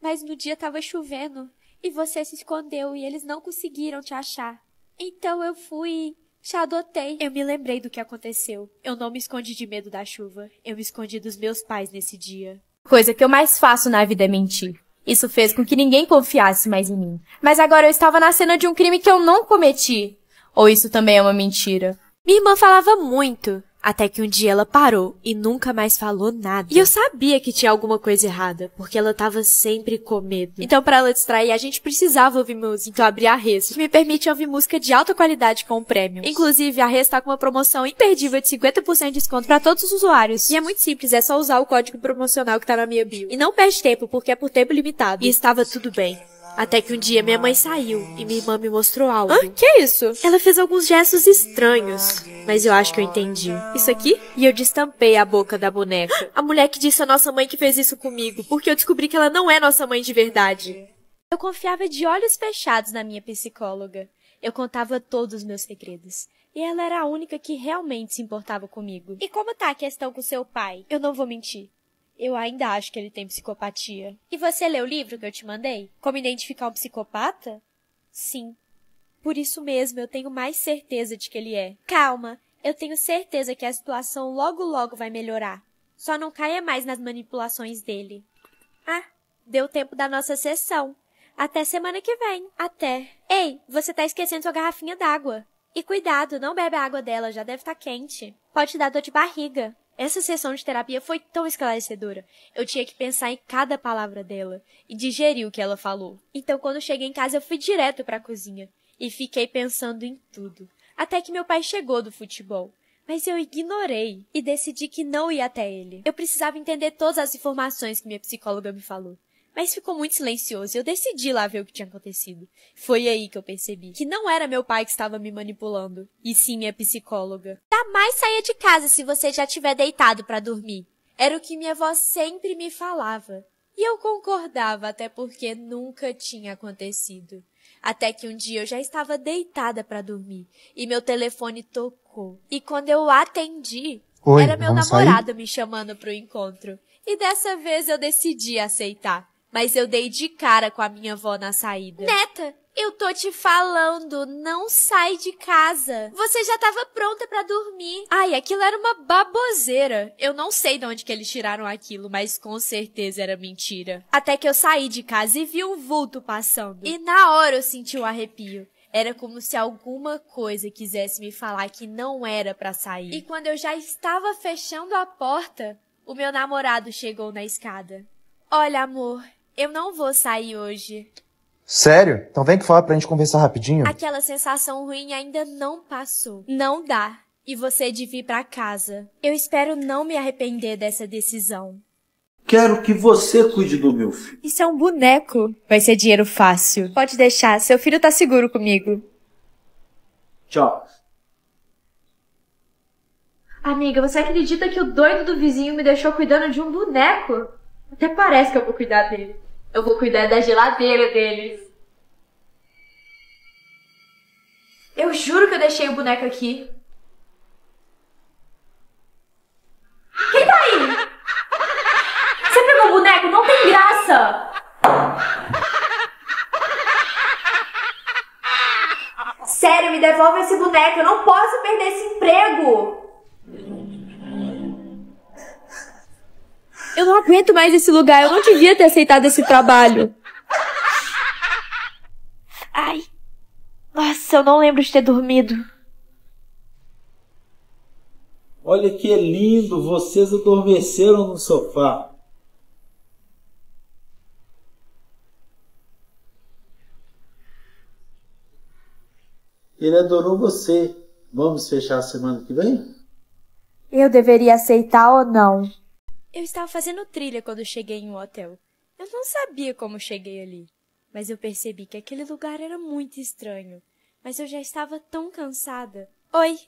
Mas no dia estava chovendo e você se escondeu e eles não conseguiram te achar. Então eu fui. Te adotei. Eu me lembrei do que aconteceu. Eu não me escondi de medo da chuva. Eu me escondi dos meus pais nesse dia. Coisa que eu mais faço na vida é mentir. Isso fez com que ninguém confiasse mais em mim. Mas agora eu estava na cena de um crime que eu não cometi. Ou isso também é uma mentira? Minha irmã falava muito, até que um dia ela parou e nunca mais falou nada. E eu sabia que tinha alguma coisa errada, porque ela tava sempre com medo. Então, para ela distrair, a gente precisava ouvir música. Então, abri a Res, que me permite ouvir música de alta qualidade com o prêmio. Inclusive, a Res tá com uma promoção imperdível de 50% de desconto para todos os usuários. E é muito simples, é só usar o código promocional que tá na minha bio. E não perde tempo, porque é por tempo limitado. E estava tudo bem. Até que um dia minha mãe saiu e minha irmã me mostrou algo. Hã? Que é isso? Ela fez alguns gestos estranhos, mas eu acho que eu entendi. Isso aqui? E eu destampei a boca da boneca. A mulher que disse a nossa mãe que fez isso comigo, porque eu descobri que ela não é nossa mãe de verdade. Eu confiava de olhos fechados na minha psicóloga. Eu contava todos os meus segredos. E ela era a única que realmente se importava comigo. E como tá a questão com seu pai? Eu não vou mentir. Eu ainda acho que ele tem psicopatia. E você leu o livro que eu te mandei? Como identificar um psicopata? Sim. Por isso mesmo eu tenho mais certeza de que ele é. Calma, eu tenho certeza que a situação logo logo vai melhorar. Só não caia mais nas manipulações dele. Ah, deu tempo da nossa sessão. Até semana que vem. Até. Ei, você tá esquecendo sua garrafinha d'água. E cuidado, não bebe a água dela, já deve estar tá quente. Pode dar dor de barriga. Essa sessão de terapia foi tão esclarecedora. Eu tinha que pensar em cada palavra dela e digerir o que ela falou. Então, quando cheguei em casa, eu fui direto para a cozinha e fiquei pensando em tudo. Até que meu pai chegou do futebol. Mas eu ignorei e decidi que não ia até ele. Eu precisava entender todas as informações que minha psicóloga me falou. Mas ficou muito silencioso e eu decidi lá ver o que tinha acontecido. Foi aí que eu percebi que não era meu pai que estava me manipulando, e sim minha psicóloga. Jamais saia de casa se você já tiver deitado para dormir. Era o que minha avó sempre me falava. E eu concordava, até porque nunca tinha acontecido. Até que um dia eu já estava deitada para dormir e meu telefone tocou. E quando eu atendi, Oi, era meu namorado sair? me chamando para o encontro. E dessa vez eu decidi aceitar mas eu dei de cara com a minha avó na saída. Neta, eu tô te falando, não sai de casa. Você já tava pronta para dormir. Ai, aquilo era uma baboseira. Eu não sei de onde que eles tiraram aquilo, mas com certeza era mentira. Até que eu saí de casa e vi um vulto passando. E na hora eu senti um arrepio. Era como se alguma coisa quisesse me falar que não era para sair. E quando eu já estava fechando a porta, o meu namorado chegou na escada. Olha, amor, eu não vou sair hoje. Sério? Então vem que fala pra gente conversar rapidinho. Aquela sensação ruim ainda não passou. Não dá. E você de vir pra casa. Eu espero não me arrepender dessa decisão. Quero que você cuide do meu filho. Isso é um boneco. Vai ser dinheiro fácil. Pode deixar, seu filho tá seguro comigo. Tchau. Amiga, você acredita que o doido do vizinho me deixou cuidando de um boneco? Até parece que eu vou cuidar dele. Eu vou cuidar da geladeira deles. Eu juro que eu deixei o boneco aqui. Quem tá aí? Você pegou o boneco? Não tem graça! Sério, me devolve esse boneco. Eu não posso perder esse emprego! aguento mais esse lugar. Eu não devia ter aceitado esse trabalho. Ai. Nossa, eu não lembro de ter dormido. Olha que lindo, vocês adormeceram no sofá. Ele adorou você. Vamos fechar a semana que vem? Eu deveria aceitar ou não? Eu estava fazendo trilha quando cheguei em um hotel. Eu não sabia como cheguei ali, mas eu percebi que aquele lugar era muito estranho. Mas eu já estava tão cansada. Oi,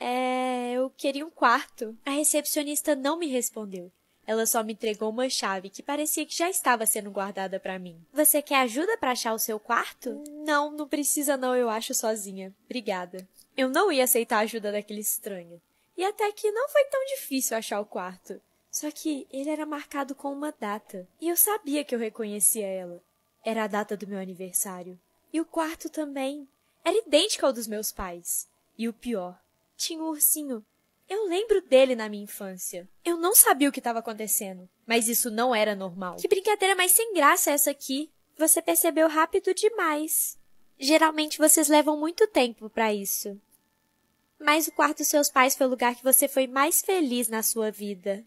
é. Eu queria um quarto. A recepcionista não me respondeu. Ela só me entregou uma chave que parecia que já estava sendo guardada para mim. Você quer ajuda para achar o seu quarto? Não, não precisa não, eu acho sozinha. Obrigada. Eu não ia aceitar a ajuda daquele estranho. E até que não foi tão difícil achar o quarto. Só que ele era marcado com uma data, e eu sabia que eu reconhecia ela. Era a data do meu aniversário. E o quarto também era idêntico ao dos meus pais. E o pior, tinha um ursinho. Eu lembro dele na minha infância. Eu não sabia o que estava acontecendo, mas isso não era normal. Que brincadeira mais sem graça é essa aqui? Você percebeu rápido demais. Geralmente vocês levam muito tempo para isso. Mas o quarto dos seus pais foi o lugar que você foi mais feliz na sua vida.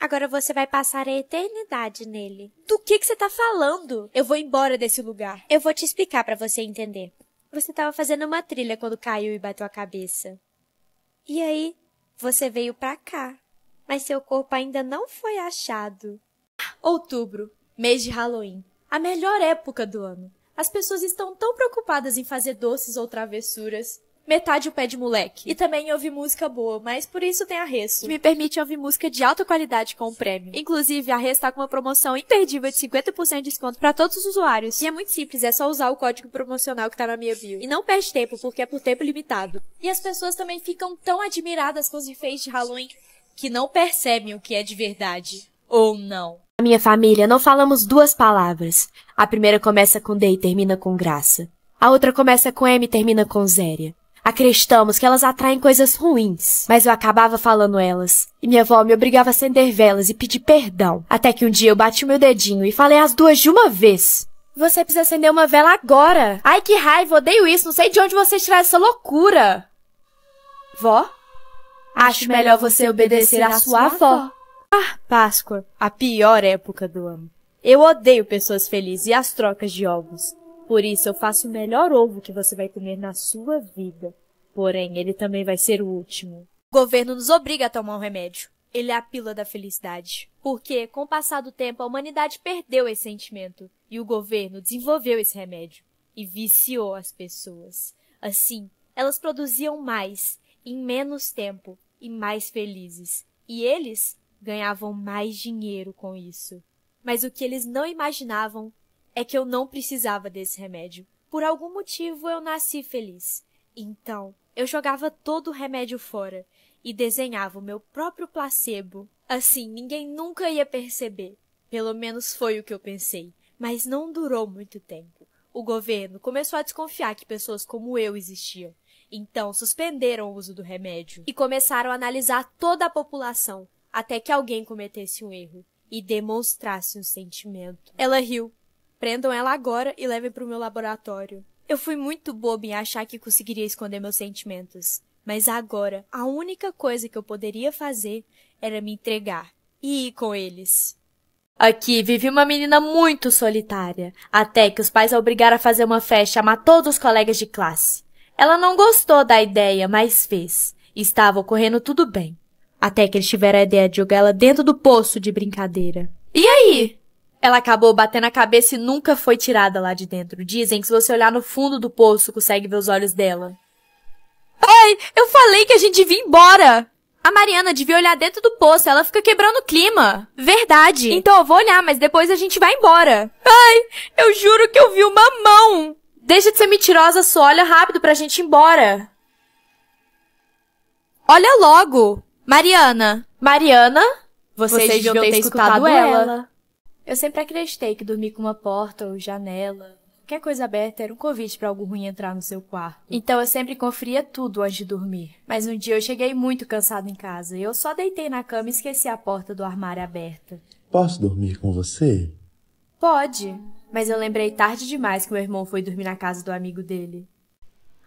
Agora você vai passar a eternidade nele. Do que que você tá falando? Eu vou embora desse lugar. Eu vou te explicar para você entender. Você tava fazendo uma trilha quando caiu e bateu a cabeça. E aí, você veio pra cá. Mas seu corpo ainda não foi achado. Outubro, mês de Halloween. A melhor época do ano. As pessoas estão tão preocupadas em fazer doces ou travessuras metade o pé de moleque. E também ouvi música boa, mas por isso tem a Resto. que me permite ouvir música de alta qualidade com o prêmio. Inclusive, a Resto tá com uma promoção imperdível de 50% de desconto para todos os usuários. E é muito simples, é só usar o código promocional que tá na minha bio. E não perde tempo, porque é por tempo limitado. E as pessoas também ficam tão admiradas com os efeitos de Halloween que não percebem o que é de verdade. Ou não. Na minha família, não falamos duas palavras. A primeira começa com D e termina com graça. A outra começa com M e termina com zéria. Acreditamos que elas atraem coisas ruins, mas eu acabava falando elas. E minha avó me obrigava a acender velas e pedir perdão. Até que um dia eu bati o meu dedinho e falei as duas de uma vez. Você precisa acender uma vela agora. Ai, que raiva, odeio isso. Não sei de onde você tirar essa loucura. Vó? Acho melhor você obedecer à sua avó. Ah, Páscoa, a pior época do ano. Eu odeio pessoas felizes e as trocas de ovos. Por isso, eu faço o melhor ovo que você vai comer na sua vida. Porém, ele também vai ser o último. O governo nos obriga a tomar um remédio. Ele é a pílula da felicidade. Porque, com o passar do tempo, a humanidade perdeu esse sentimento. E o governo desenvolveu esse remédio. E viciou as pessoas. Assim, elas produziam mais, em menos tempo, e mais felizes. E eles ganhavam mais dinheiro com isso. Mas o que eles não imaginavam é que eu não precisava desse remédio. Por algum motivo eu nasci feliz. Então, eu jogava todo o remédio fora e desenhava o meu próprio placebo. Assim, ninguém nunca ia perceber. Pelo menos foi o que eu pensei. Mas não durou muito tempo. O governo começou a desconfiar que pessoas como eu existiam. Então, suspenderam o uso do remédio e começaram a analisar toda a população até que alguém cometesse um erro e demonstrasse um sentimento. Ela riu Prendam ela agora e levem para o meu laboratório. Eu fui muito bobo em achar que conseguiria esconder meus sentimentos. Mas agora, a única coisa que eu poderia fazer era me entregar e ir com eles. Aqui vive uma menina muito solitária, até que os pais a obrigaram a fazer uma festa e chamar todos os colegas de classe. Ela não gostou da ideia, mas fez. Estava ocorrendo tudo bem. Até que eles tiveram a ideia de jogar ela dentro do poço de brincadeira. E aí? Ela acabou batendo a cabeça e nunca foi tirada lá de dentro. Dizem que se você olhar no fundo do poço, consegue ver os olhos dela. Ai, eu falei que a gente devia ir embora! A Mariana devia olhar dentro do poço, ela fica quebrando o clima. Verdade. Então eu vou olhar, mas depois a gente vai embora. Ai, eu juro que eu vi uma mão. Deixa de ser mentirosa, só olha rápido pra gente ir embora. Olha logo. Mariana. Mariana, vocês, vocês deviam ter escutado, escutado ela. ela. Eu sempre acreditei que dormir com uma porta ou janela, qualquer coisa aberta, era um convite para algo ruim entrar no seu quarto. Então eu sempre conferia tudo antes de dormir. Mas um dia eu cheguei muito cansado em casa e eu só deitei na cama e esqueci a porta do armário aberta. Posso dormir com você? Pode, mas eu lembrei tarde demais que meu irmão foi dormir na casa do amigo dele.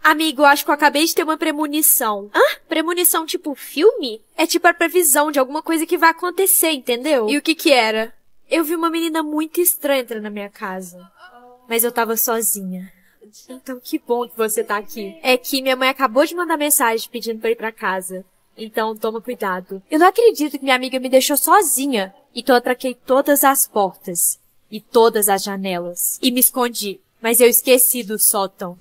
Amigo, acho que eu acabei de ter uma premonição. Hã? Premonição tipo filme? É tipo a previsão de alguma coisa que vai acontecer, entendeu? E o que que era? Eu vi uma menina muito estranha entrar na minha casa. Mas eu tava sozinha. Então que bom que você tá aqui. É que minha mãe acabou de mandar mensagem pedindo pra ir pra casa. Então toma cuidado. Eu não acredito que minha amiga me deixou sozinha. Então eu traquei todas as portas. E todas as janelas. E me escondi. Mas eu esqueci do sótão.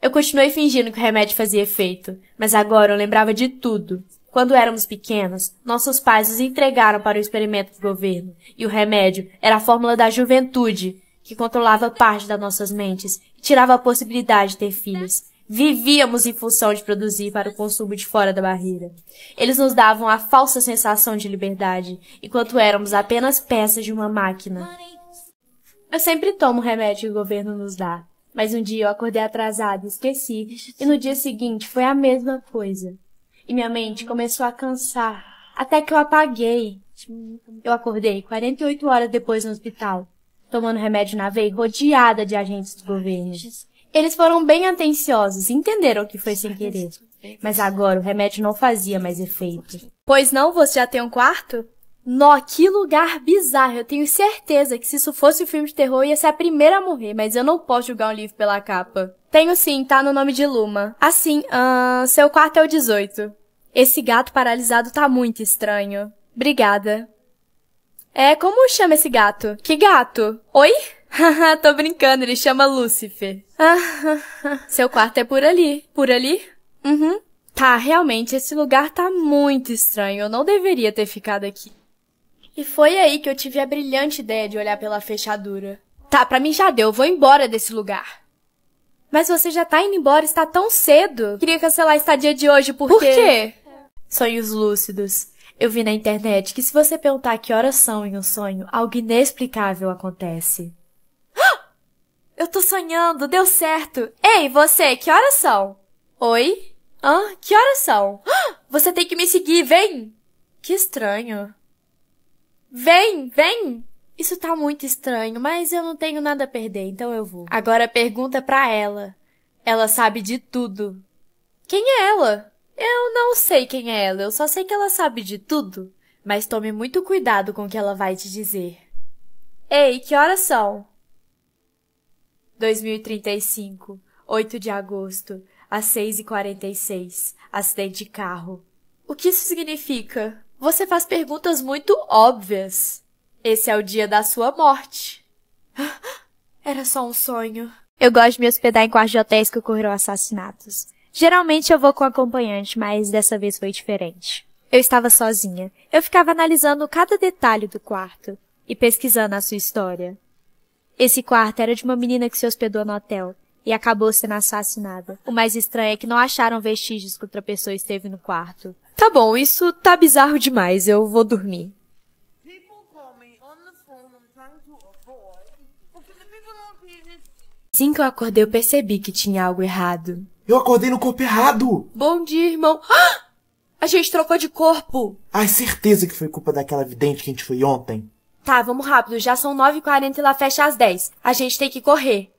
Eu continuei fingindo que o remédio fazia efeito, mas agora eu lembrava de tudo. Quando éramos pequenas, nossos pais nos entregaram para o experimento do governo, e o remédio era a fórmula da juventude, que controlava parte das nossas mentes e tirava a possibilidade de ter filhos. Vivíamos em função de produzir para o consumo de fora da barreira. Eles nos davam a falsa sensação de liberdade, enquanto éramos apenas peças de uma máquina. Eu sempre tomo o remédio que o governo nos dá, mas um dia eu acordei atrasada e esqueci, e no dia seguinte foi a mesma coisa e minha mente começou a cansar, até que eu apaguei. Eu acordei 48 horas depois no hospital, tomando remédio na veia, rodeada de agentes do governo. Eles foram bem atenciosos, entenderam que foi sem querer. Mas agora o remédio não fazia mais efeito. Pois não, você já tem um quarto? Nó, que lugar bizarro. Eu tenho certeza que se isso fosse um filme de terror, ia ser a primeira a morrer, mas eu não posso julgar um livro pela capa. Tenho sim, tá no nome de Luma. Assim, ah, uh, seu quarto é o 18. Esse gato paralisado tá muito estranho. Obrigada. É, como chama esse gato? Que gato? Oi? Haha, tô brincando, ele chama Lúcifer. Seu quarto é por ali. Por ali? Uhum. Tá, realmente, esse lugar tá muito estranho. Eu não deveria ter ficado aqui. E foi aí que eu tive a brilhante ideia de olhar pela fechadura. Tá, pra mim já deu. Eu vou embora desse lugar. Mas você já tá indo embora, está tão cedo. Queria cancelar a estadia de hoje porque... Por quê? É. Sonhos lúcidos. Eu vi na internet que se você perguntar que horas são em um sonho, algo inexplicável acontece. Eu tô sonhando, deu certo. Ei, você, que horas são? Oi? Hã? Que horas são? Você tem que me seguir, vem! Que estranho. Vem, vem! Isso tá muito estranho, mas eu não tenho nada a perder, então eu vou. Agora pergunta é pra ela. Ela sabe de tudo. Quem é ela? Eu não sei quem é ela, eu só sei que ela sabe de tudo. Mas tome muito cuidado com o que ela vai te dizer. Ei, que horas são? 2035, 8 de agosto, às 6h46, acidente de carro. O que isso significa? Você faz perguntas muito óbvias. Esse é o dia da sua morte. Era só um sonho. Eu gosto de me hospedar em quartos de hotéis que ocorreram assassinatos. Geralmente eu vou com acompanhante, mas dessa vez foi diferente. Eu estava sozinha. Eu ficava analisando cada detalhe do quarto e pesquisando a sua história. Esse quarto era de uma menina que se hospedou no hotel e acabou sendo assassinada. O mais estranho é que não acharam vestígios que outra pessoa esteve no quarto. Tá bom, isso tá bizarro demais. Eu vou dormir. Assim que eu acordei, eu percebi que tinha algo errado. Eu acordei no corpo errado! Bom dia, irmão. Ah! A gente trocou de corpo! Ai, certeza que foi culpa daquela vidente que a gente foi ontem. Tá, vamos rápido. Já são 9h40 e lá fecha às 10. A gente tem que correr.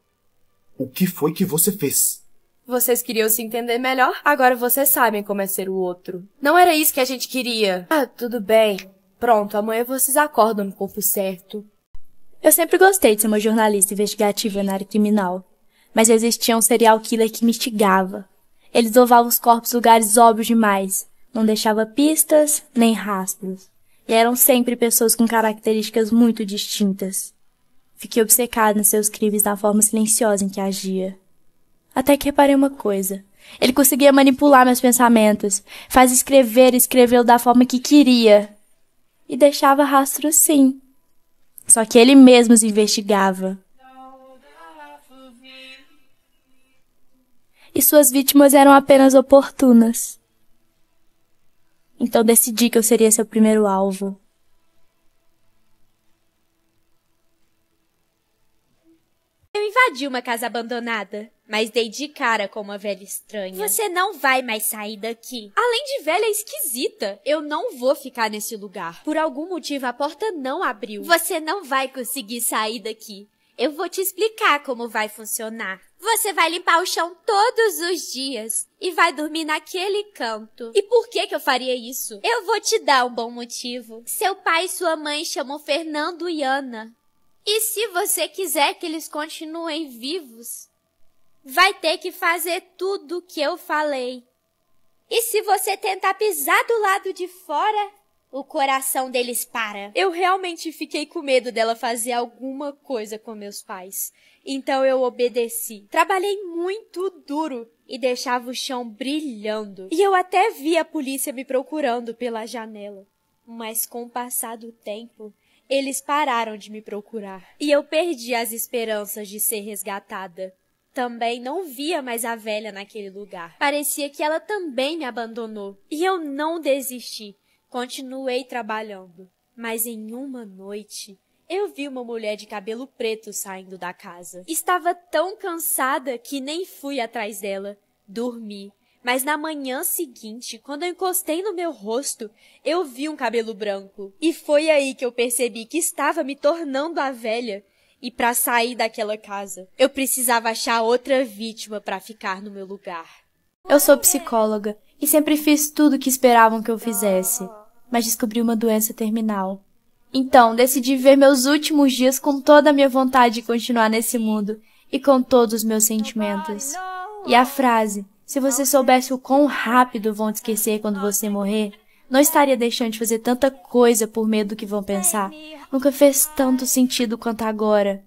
O que foi que você fez? Vocês queriam se entender melhor, agora vocês sabem como é ser o outro. Não era isso que a gente queria. Ah, tudo bem. Pronto, amanhã vocês acordam no corpo certo. Eu sempre gostei de ser uma jornalista investigativa na área criminal, mas existia um serial killer que me instigava. Ele dovava os corpos lugares óbvios demais, não deixava pistas nem rastros, e eram sempre pessoas com características muito distintas. Fiquei obcecada nos seus crimes na forma silenciosa em que agia. Até que reparei uma coisa. Ele conseguia manipular meus pensamentos, fazia escrever e escrevê-lo da forma que queria. E deixava rastro sim, só que ele mesmo os investigava. E suas vítimas eram apenas oportunas. Então decidi que eu seria seu primeiro alvo. Eu invadi uma casa abandonada mas dei de cara com uma velha estranha. Você não vai mais sair daqui. Além de velha esquisita, eu não vou ficar nesse lugar. Por algum motivo a porta não abriu. Você não vai conseguir sair daqui. Eu vou te explicar como vai funcionar. Você vai limpar o chão todos os dias e vai dormir naquele canto. E por que que eu faria isso? Eu vou te dar um bom motivo. Seu pai e sua mãe chamam Fernando e Ana. E se você quiser que eles continuem vivos, vai ter que fazer tudo o que eu falei. E se você tentar pisar do lado de fora, o coração deles para. Eu realmente fiquei com medo dela fazer alguma coisa com meus pais. Então eu obedeci. Trabalhei muito duro e deixava o chão brilhando. E eu até vi a polícia me procurando pela janela. Mas com o passar do tempo, eles pararam de me procurar. E eu perdi as esperanças de ser resgatada também não via mais a velha naquele lugar. Parecia que ela também me abandonou. E eu não desisti. Continuei trabalhando. Mas em uma noite, eu vi uma mulher de cabelo preto saindo da casa. Estava tão cansada que nem fui atrás dela. Dormi. Mas na manhã seguinte, quando eu encostei no meu rosto, eu vi um cabelo branco. E foi aí que eu percebi que estava me tornando a velha e para sair daquela casa, eu precisava achar outra vítima para ficar no meu lugar. Eu sou psicóloga e sempre fiz tudo o que esperavam que eu fizesse, mas descobri uma doença terminal. Então, decidi ver meus últimos dias com toda a minha vontade de continuar nesse mundo e com todos os meus sentimentos. E a frase: se você soubesse o quão rápido vão te esquecer quando você morrer, não estaria deixando de fazer tanta coisa por medo do que vão pensar. Nunca fez tanto sentido quanto agora.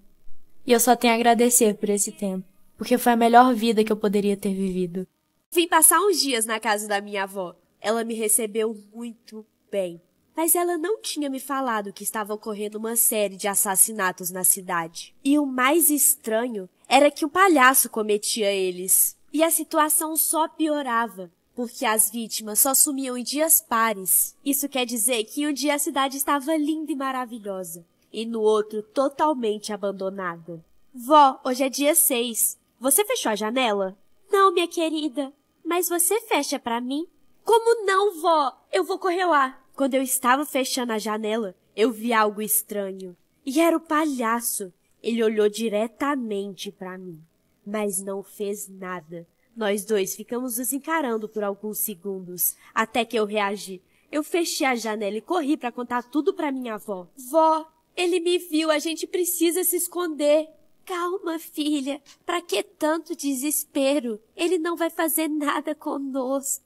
E eu só tenho a agradecer por esse tempo, porque foi a melhor vida que eu poderia ter vivido. Vim passar uns dias na casa da minha avó. Ela me recebeu muito bem. Mas ela não tinha me falado que estava ocorrendo uma série de assassinatos na cidade. E o mais estranho era que o palhaço cometia eles. E a situação só piorava porque as vítimas só sumiam em dias pares. Isso quer dizer que um dia a cidade estava linda e maravilhosa, e no outro totalmente abandonada. Vó, hoje é dia seis. Você fechou a janela? Não, minha querida. Mas você fecha para mim? Como não, vó? Eu vou correr lá. Quando eu estava fechando a janela, eu vi algo estranho. E era o palhaço. Ele olhou diretamente para mim, mas não fez nada. Nós dois ficamos nos encarando por alguns segundos, até que eu reagi. Eu fechei a janela e corri para contar tudo para minha avó. Vó, ele me viu, a gente precisa se esconder. Calma, filha. Para que tanto desespero? Ele não vai fazer nada conosco.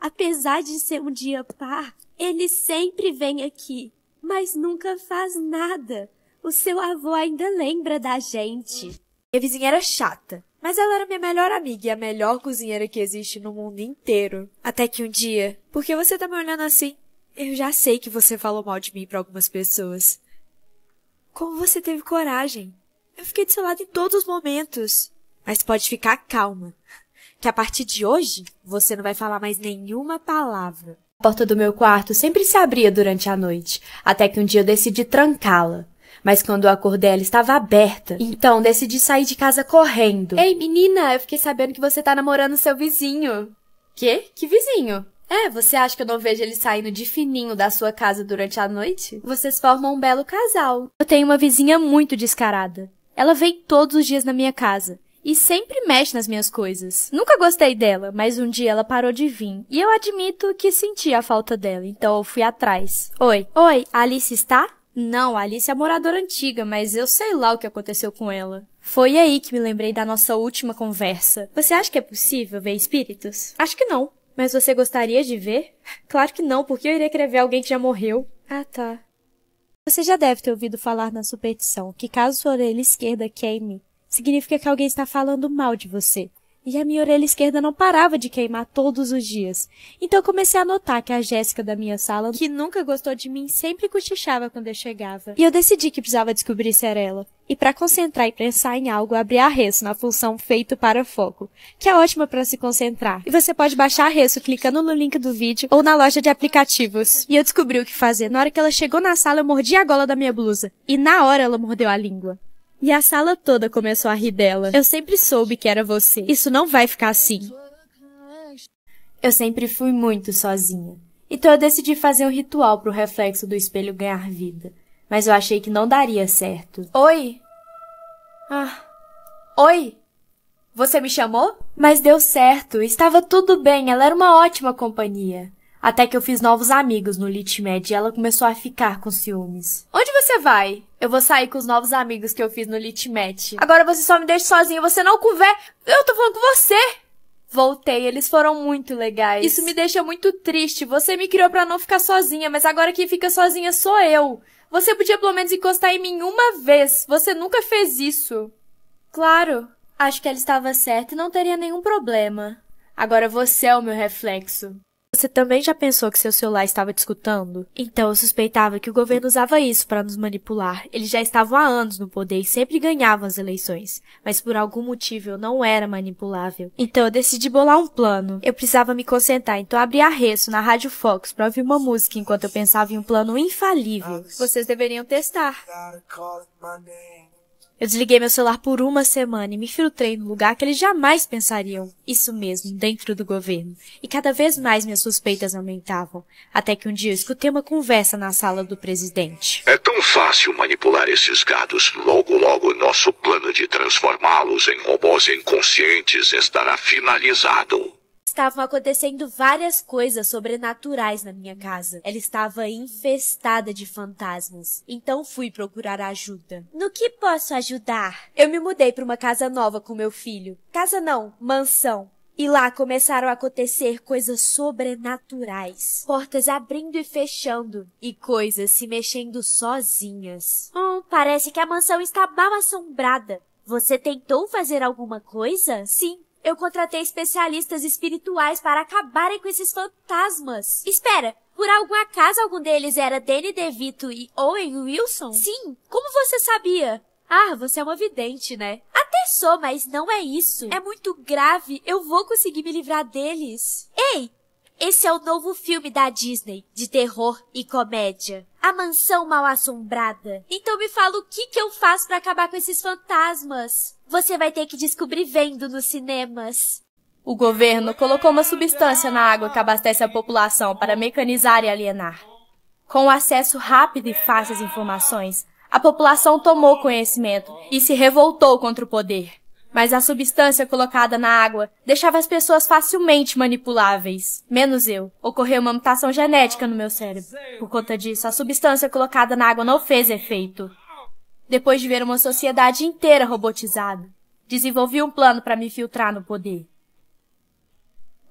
Apesar de ser um dia par, ele sempre vem aqui, mas nunca faz nada. O seu avô ainda lembra da gente. Minha vizinha era chata. Mas ela era minha melhor amiga e a melhor cozinheira que existe no mundo inteiro. Até que um dia, por que você tá me olhando assim? Eu já sei que você falou mal de mim para algumas pessoas. Como você teve coragem? Eu fiquei do seu lado em todos os momentos. Mas pode ficar calma, que a partir de hoje você não vai falar mais nenhuma palavra. A porta do meu quarto sempre se abria durante a noite, até que um dia eu decidi trancá-la mas quando eu acordei ela estava aberta. Então decidi sair de casa correndo. Ei, menina, eu fiquei sabendo que você tá namorando seu vizinho. Quê? Que vizinho? É, você acha que eu não vejo ele saindo de fininho da sua casa durante a noite? Vocês formam um belo casal. Eu tenho uma vizinha muito descarada. Ela vem todos os dias na minha casa e sempre mexe nas minhas coisas. Nunca gostei dela, mas um dia ela parou de vir e eu admito que senti a falta dela, então eu fui atrás. Oi, oi, Alice está? Não, Alice é moradora antiga, mas eu sei lá o que aconteceu com ela. Foi aí que me lembrei da nossa última conversa. Você acha que é possível ver espíritos? Acho que não. Mas você gostaria de ver? Claro que não, porque eu iria querer ver alguém que já morreu. Ah, tá. Você já deve ter ouvido falar na superstição que caso sua orelha esquerda queime, significa que alguém está falando mal de você. E a minha orelha esquerda não parava de queimar todos os dias. Então comecei a notar que a Jéssica da minha sala, que nunca gostou de mim, sempre cochichava quando eu chegava. E eu decidi que precisava descobrir se era ela. E para concentrar e pensar em algo, abri a Arreço na função Feito para Foco, que é ótima para se concentrar. E você pode baixar a Arreço clicando no link do vídeo ou na loja de aplicativos. E eu descobri o que fazer. Na hora que ela chegou na sala, eu mordi a gola da minha blusa. E na hora ela mordeu a língua. E a sala toda começou a rir dela. Eu sempre soube que era você. Isso não vai ficar assim. Eu sempre fui muito sozinha. Então eu decidi fazer um ritual para o reflexo do espelho ganhar vida. Mas eu achei que não daria certo. Oi? Ah. Oi? Você me chamou? Mas deu certo. Estava tudo bem. Ela era uma ótima companhia. Até que eu fiz novos amigos no Litmed e ela começou a ficar com ciúmes. Onde você vai? Eu vou sair com os novos amigos que eu fiz no Litmed. Agora você só me deixa sozinha, você não conversa. Eu tô falando com você! Voltei, eles foram muito legais. Isso me deixa muito triste. Você me criou para não ficar sozinha, mas agora quem fica sozinha sou eu. Você podia pelo menos encostar em mim uma vez. Você nunca fez isso. Claro, acho que ela estava certa e não teria nenhum problema. Agora você é o meu reflexo. Você também já pensou que seu celular estava te escutando? Então eu suspeitava que o governo usava isso para nos manipular. Eles já estavam há anos no poder e sempre ganhavam as eleições, mas por algum motivo eu não era manipulável. Então eu decidi bolar um plano. Eu precisava me concentrar, então abri a reço na Rádio Fox para ouvir uma música enquanto eu pensava em um plano infalível. Vocês deveriam testar. Eu desliguei meu celular por uma semana e me filtrei no lugar que eles jamais pensariam. Isso mesmo, dentro do governo. E cada vez mais minhas suspeitas aumentavam. Até que um dia eu escutei uma conversa na sala do presidente. É tão fácil manipular esses gados. Logo, logo, nosso plano de transformá-los em robôs inconscientes estará finalizado estavam acontecendo várias coisas sobrenaturais na minha casa. Ela estava infestada de fantasmas. Então fui procurar ajuda. No que posso ajudar? Eu me mudei para uma casa nova com meu filho. Casa não, mansão. E lá começaram a acontecer coisas sobrenaturais. Portas abrindo e fechando. E coisas se mexendo sozinhas. Hum, parece que a mansão está mal assombrada. Você tentou fazer alguma coisa? Sim, eu contratei especialistas espirituais para acabarem com esses fantasmas. Espera, por algum acaso algum deles era Danny DeVito e Owen Wilson? Sim, como você sabia? Ah, você é uma vidente, né? Até sou, mas não é isso. É muito grave, eu vou conseguir me livrar deles. Ei, esse é o novo filme da Disney, de terror e comédia a mansão mal assombrada. Então me fala o que que eu faço para acabar com esses fantasmas? Você vai ter que descobrir vendo nos cinemas. O governo colocou uma substância na água que abastece a população para mecanizar e alienar. Com o acesso rápido e fácil às informações, a população tomou conhecimento e se revoltou contra o poder mas a substância colocada na água deixava as pessoas facilmente manipuláveis. Menos eu. Ocorreu uma mutação genética no meu cérebro. Por conta disso, a substância colocada na água não fez efeito. Depois de ver uma sociedade inteira robotizada, desenvolvi um plano para me filtrar no poder.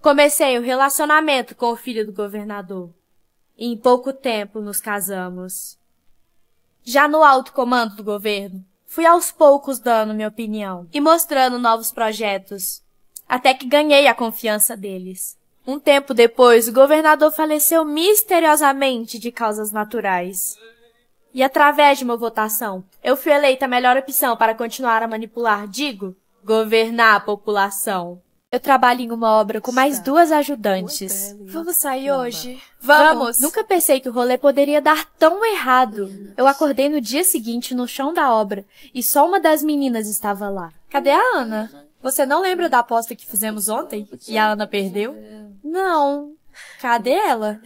Comecei o relacionamento com o filho do governador. E em pouco tempo nos casamos. Já no alto comando do governo, Fui aos poucos dando minha opinião e mostrando novos projetos, até que ganhei a confiança deles. Um tempo depois, o governador faleceu misteriosamente de causas naturais. E através de uma votação, eu fui eleita a melhor opção para continuar a manipular, digo, governar a população. Eu trabalho em uma obra com mais tá. duas ajudantes. Vamos sair hoje? Vamos. Nunca pensei que o rolê poderia dar tão errado. Eu acordei no dia seguinte no chão da obra e só uma das meninas estava lá. Cadê a Ana? Você não lembra da aposta que fizemos ontem e a Ana perdeu? Não. Cadê ela?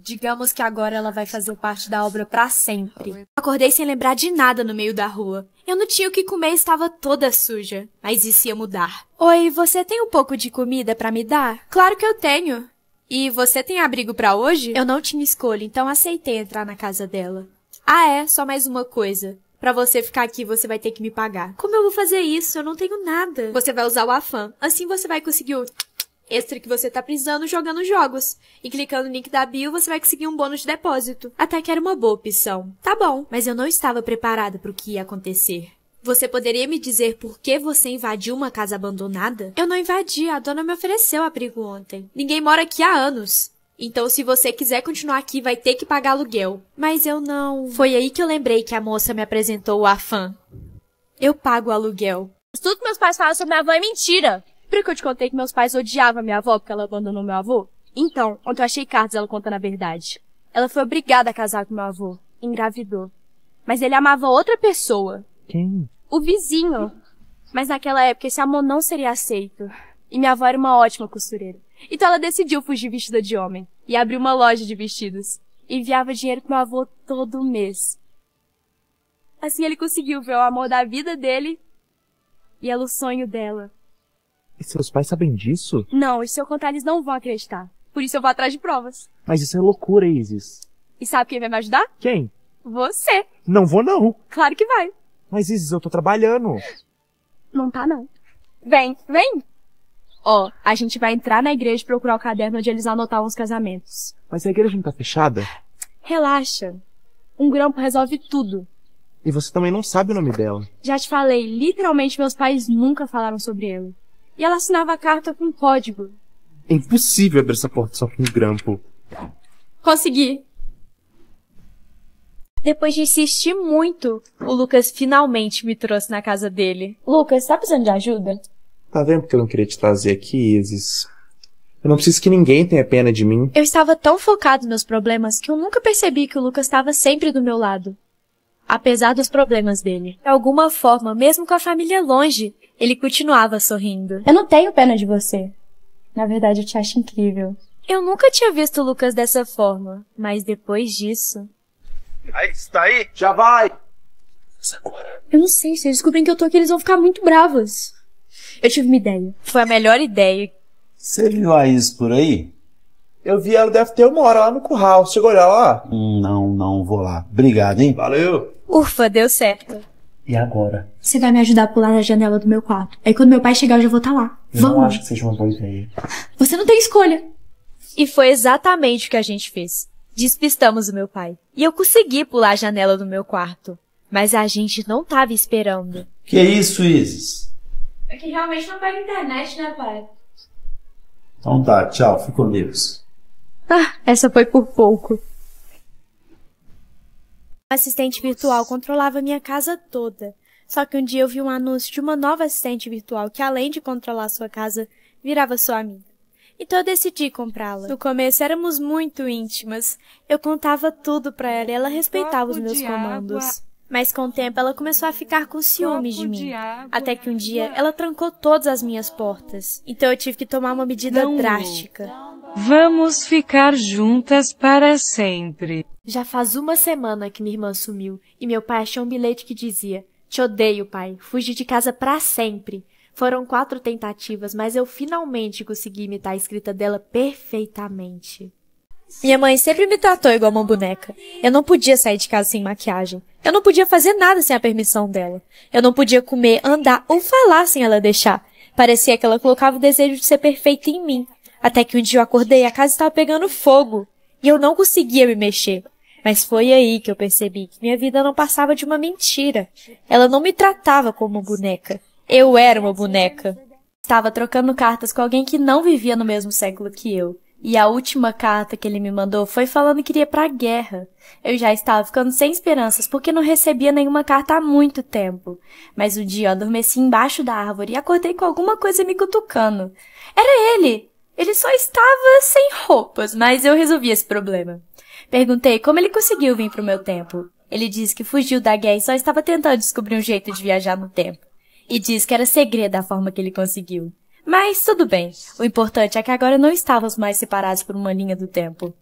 Digamos que agora ela vai fazer parte da obra para sempre. Acordei sem lembrar de nada no meio da rua. Eu não tinha o que comer estava toda suja. Mas isso ia mudar. Oi, você tem um pouco de comida para me dar? Claro que eu tenho. E você tem abrigo para hoje? Eu não tinha escolha, então aceitei entrar na casa dela. Ah, é, só mais uma coisa. Pra você ficar aqui, você vai ter que me pagar. Como eu vou fazer isso? Eu não tenho nada. Você vai usar o afã. Assim você vai conseguir o extra que você tá precisando jogando jogos. E clicando no link da bio, você vai conseguir um bônus de depósito. Até que era uma boa opção. Tá bom, mas eu não estava preparada para o que ia acontecer. Você poderia me dizer por que você invadiu uma casa abandonada? Eu não invadi, a dona me ofereceu abrigo ontem. Ninguém mora aqui há anos. Então, se você quiser continuar aqui, vai ter que pagar aluguel. Mas eu não. Foi aí que eu lembrei que a moça me apresentou o afã. Eu pago o aluguel. Tudo que meus pais falam sobre minha avó é mentira. Lembra que eu te contei que meus pais odiavam minha avó porque ela abandonou meu avô? Então, ontem eu achei cartas ela conta na verdade. Ela foi obrigada a casar com meu avô. Engravidou. Mas ele amava outra pessoa. Quem? O vizinho. Mas naquela época esse amor não seria aceito. E minha avó era uma ótima costureira. Então ela decidiu fugir vestida de homem. E abriu uma loja de vestidos. E enviava dinheiro pro meu avô todo mês. Assim ele conseguiu ver o amor da vida dele. E era o sonho dela. E seus pais sabem disso? Não, e se eu contar, eles não vão acreditar. Por isso eu vou atrás de provas. Mas isso é loucura, Isis. E sabe quem vai me ajudar? Quem? Você. Não vou, não. Claro que vai. Mas, Isis, eu tô trabalhando. Não tá, não. Vem, vem. Ó, oh, a gente vai entrar na igreja procurar o caderno onde eles anotavam os casamentos. Mas a igreja não tá fechada? Relaxa. Um grampo resolve tudo. E você também não sabe o nome dela. Já te falei, literalmente meus pais nunca falaram sobre ela. E ela assinava a carta com código. É impossível abrir essa porta só com um grampo. Consegui. Depois de insistir muito, o Lucas finalmente me trouxe na casa dele. Lucas, tá precisando de ajuda? Tá vendo porque eu não queria te trazer aqui, Isis? Eu não preciso que ninguém tenha pena de mim. Eu estava tão focado nos problemas que eu nunca percebi que o Lucas estava sempre do meu lado. Apesar dos problemas dele. De alguma forma, mesmo com a família longe, ele continuava sorrindo. Eu não tenho pena de você. Na verdade, eu te acho incrível. Eu nunca tinha visto o Lucas dessa forma, mas depois disso. Aí, está aí? Já vai! Eu não sei, se eles descobrirem que eu tô aqui, eles vão ficar muito bravos. Eu tive uma ideia. Foi a melhor ideia. Você viu a Isis por aí? Eu vi ela deve ter uma hora lá no curral. Chegou a olhar lá? Hum, não, não vou lá. Obrigado, hein? Valeu! Ufa, deu certo. E agora? Você vai me ajudar a pular na janela do meu quarto. Aí quando meu pai chegar, eu já vou estar tá lá. Eu Vamos. não acho que seja uma boa ideia. Você não tem escolha. E foi exatamente o que a gente fez. Despistamos o meu pai. E eu consegui pular a janela do meu quarto. Mas a gente não tava esperando. Que é isso, Isis? É que realmente não pega internet, né, pai? Então tá, tchau. Fico com Deus. Ah, essa foi por pouco assistente virtual controlava minha casa toda. Só que um dia eu vi um anúncio de uma nova assistente virtual que, além de controlar sua casa, virava sua amiga. Então eu decidi comprá-la. No começo éramos muito íntimas. Eu contava tudo para ela e ela respeitava os meus comandos. Mas com o tempo ela começou a ficar com ciúmes de mim. Até que um né? dia ela trancou todas as minhas portas. Então eu tive que tomar uma medida Não. drástica. Vamos ficar juntas para sempre. Já faz uma semana que minha irmã sumiu e meu pai achou um bilhete que dizia: Te odeio, pai. Fugi de casa para sempre. Foram quatro tentativas, mas eu finalmente consegui imitar a escrita dela perfeitamente. Minha mãe sempre me tratou igual uma boneca. Eu não podia sair de casa sem maquiagem. Eu não podia fazer nada sem a permissão dela. Eu não podia comer, andar ou falar sem ela deixar. Parecia que ela colocava o desejo de ser perfeita em mim. Até que um dia eu acordei e a casa estava pegando fogo. E eu não conseguia me mexer. Mas foi aí que eu percebi que minha vida não passava de uma mentira. Ela não me tratava como uma boneca. Eu era uma boneca. Estava trocando cartas com alguém que não vivia no mesmo século que eu. E a última carta que ele me mandou foi falando que iria pra guerra. Eu já estava ficando sem esperanças porque não recebia nenhuma carta há muito tempo. Mas um dia eu adormeci embaixo da árvore e acordei com alguma coisa me cutucando. Era ele! Ele só estava sem roupas, mas eu resolvi esse problema. Perguntei como ele conseguiu vir pro meu tempo. Ele disse que fugiu da guerra e só estava tentando descobrir um jeito de viajar no tempo. E disse que era segredo a forma que ele conseguiu. Mas tudo bem. O importante é que agora não estávamos mais separados por uma linha do tempo.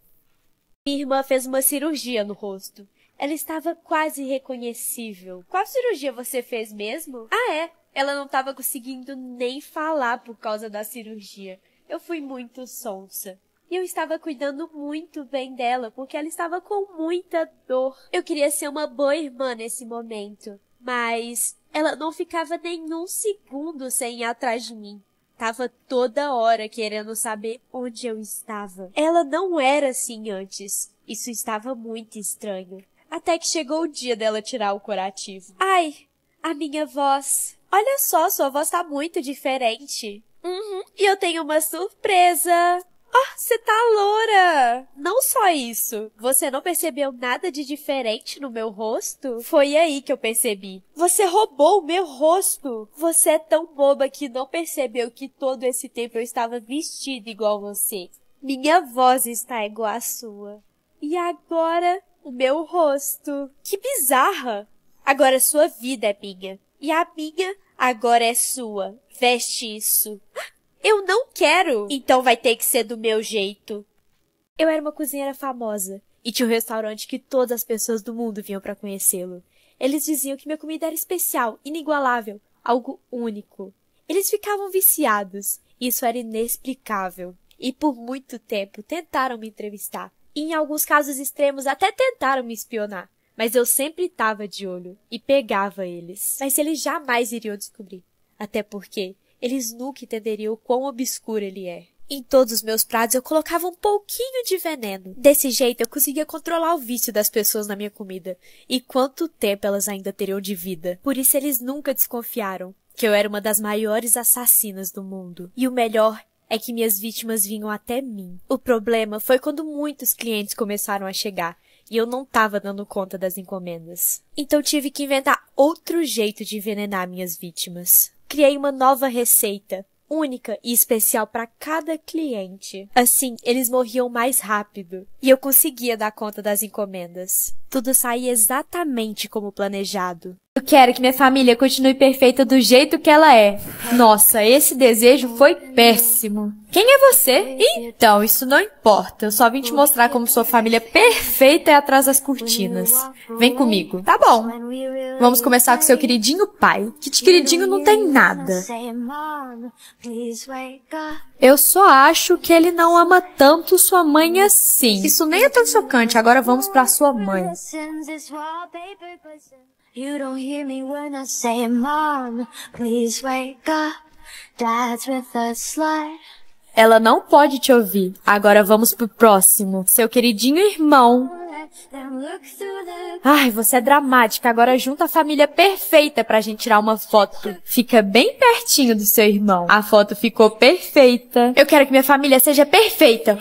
Minha irmã fez uma cirurgia no rosto. Ela estava quase irreconhecível. Qual cirurgia você fez mesmo? Ah, é. Ela não estava conseguindo nem falar por causa da cirurgia. Eu fui muito sonsa. E eu estava cuidando muito bem dela, porque ela estava com muita dor. Eu queria ser uma boa irmã nesse momento, mas ela não ficava nenhum segundo sem ir atrás de mim tava toda hora querendo saber onde eu estava. Ela não era assim antes. Isso estava muito estranho. Até que chegou o dia dela tirar o curativo. Ai, a minha voz. Olha só, sua voz tá muito diferente. Uhum, e eu tenho uma surpresa. Ah, você tá loura! Não só isso, você não percebeu nada de diferente no meu rosto? Foi aí que eu percebi. Você roubou o meu rosto! Você é tão boba que não percebeu que todo esse tempo eu estava vestida igual você. Minha voz está igual à sua. E agora, o meu rosto. Que bizarra! Agora sua vida é minha. E a minha agora é sua. Veste isso. Eu não quero! Então vai ter que ser do meu jeito. Eu era uma cozinheira famosa e tinha um restaurante que todas as pessoas do mundo vinham para conhecê-lo. Eles diziam que minha comida era especial, inigualável, algo único. Eles ficavam viciados. Isso era inexplicável. E por muito tempo tentaram me entrevistar. E em alguns casos extremos até tentaram me espionar. Mas eu sempre estava de olho e pegava eles. Mas eles jamais iriam descobrir. Até porque eles nunca entenderiam o quão obscuro ele é. Em todos os meus pratos eu colocava um pouquinho de veneno. Desse jeito eu conseguia controlar o vício das pessoas na minha comida. E quanto tempo elas ainda teriam de vida. Por isso eles nunca desconfiaram que eu era uma das maiores assassinas do mundo. E o melhor é que minhas vítimas vinham até mim. O problema foi quando muitos clientes começaram a chegar e eu não estava dando conta das encomendas. Então tive que inventar outro jeito de envenenar minhas vítimas criei uma nova receita, única e especial para cada cliente. Assim, eles morriam mais rápido e eu conseguia dar conta das encomendas. Tudo saía exatamente como planejado. Eu quero que minha família continue perfeita do jeito que ela é. Nossa, esse desejo foi péssimo. Quem é você? Então, isso não importa. Eu só vim te mostrar como sua família perfeita é atrás das cortinas. Vem comigo. Tá bom. Vamos começar com seu queridinho pai, que de queridinho não tem nada. Eu só acho que ele não ama tanto sua mãe assim. Isso nem é tão chocante. Agora vamos pra sua mãe. You don't hear me when I say, Mom, please wake up. Dad's with a Ela não pode te ouvir. Agora vamos pro próximo. Seu queridinho irmão. Ai, você é dramática. Agora junta a família perfeita pra gente tirar uma foto. Fica bem pertinho do seu irmão. A foto ficou perfeita. Eu quero que minha família seja perfeita.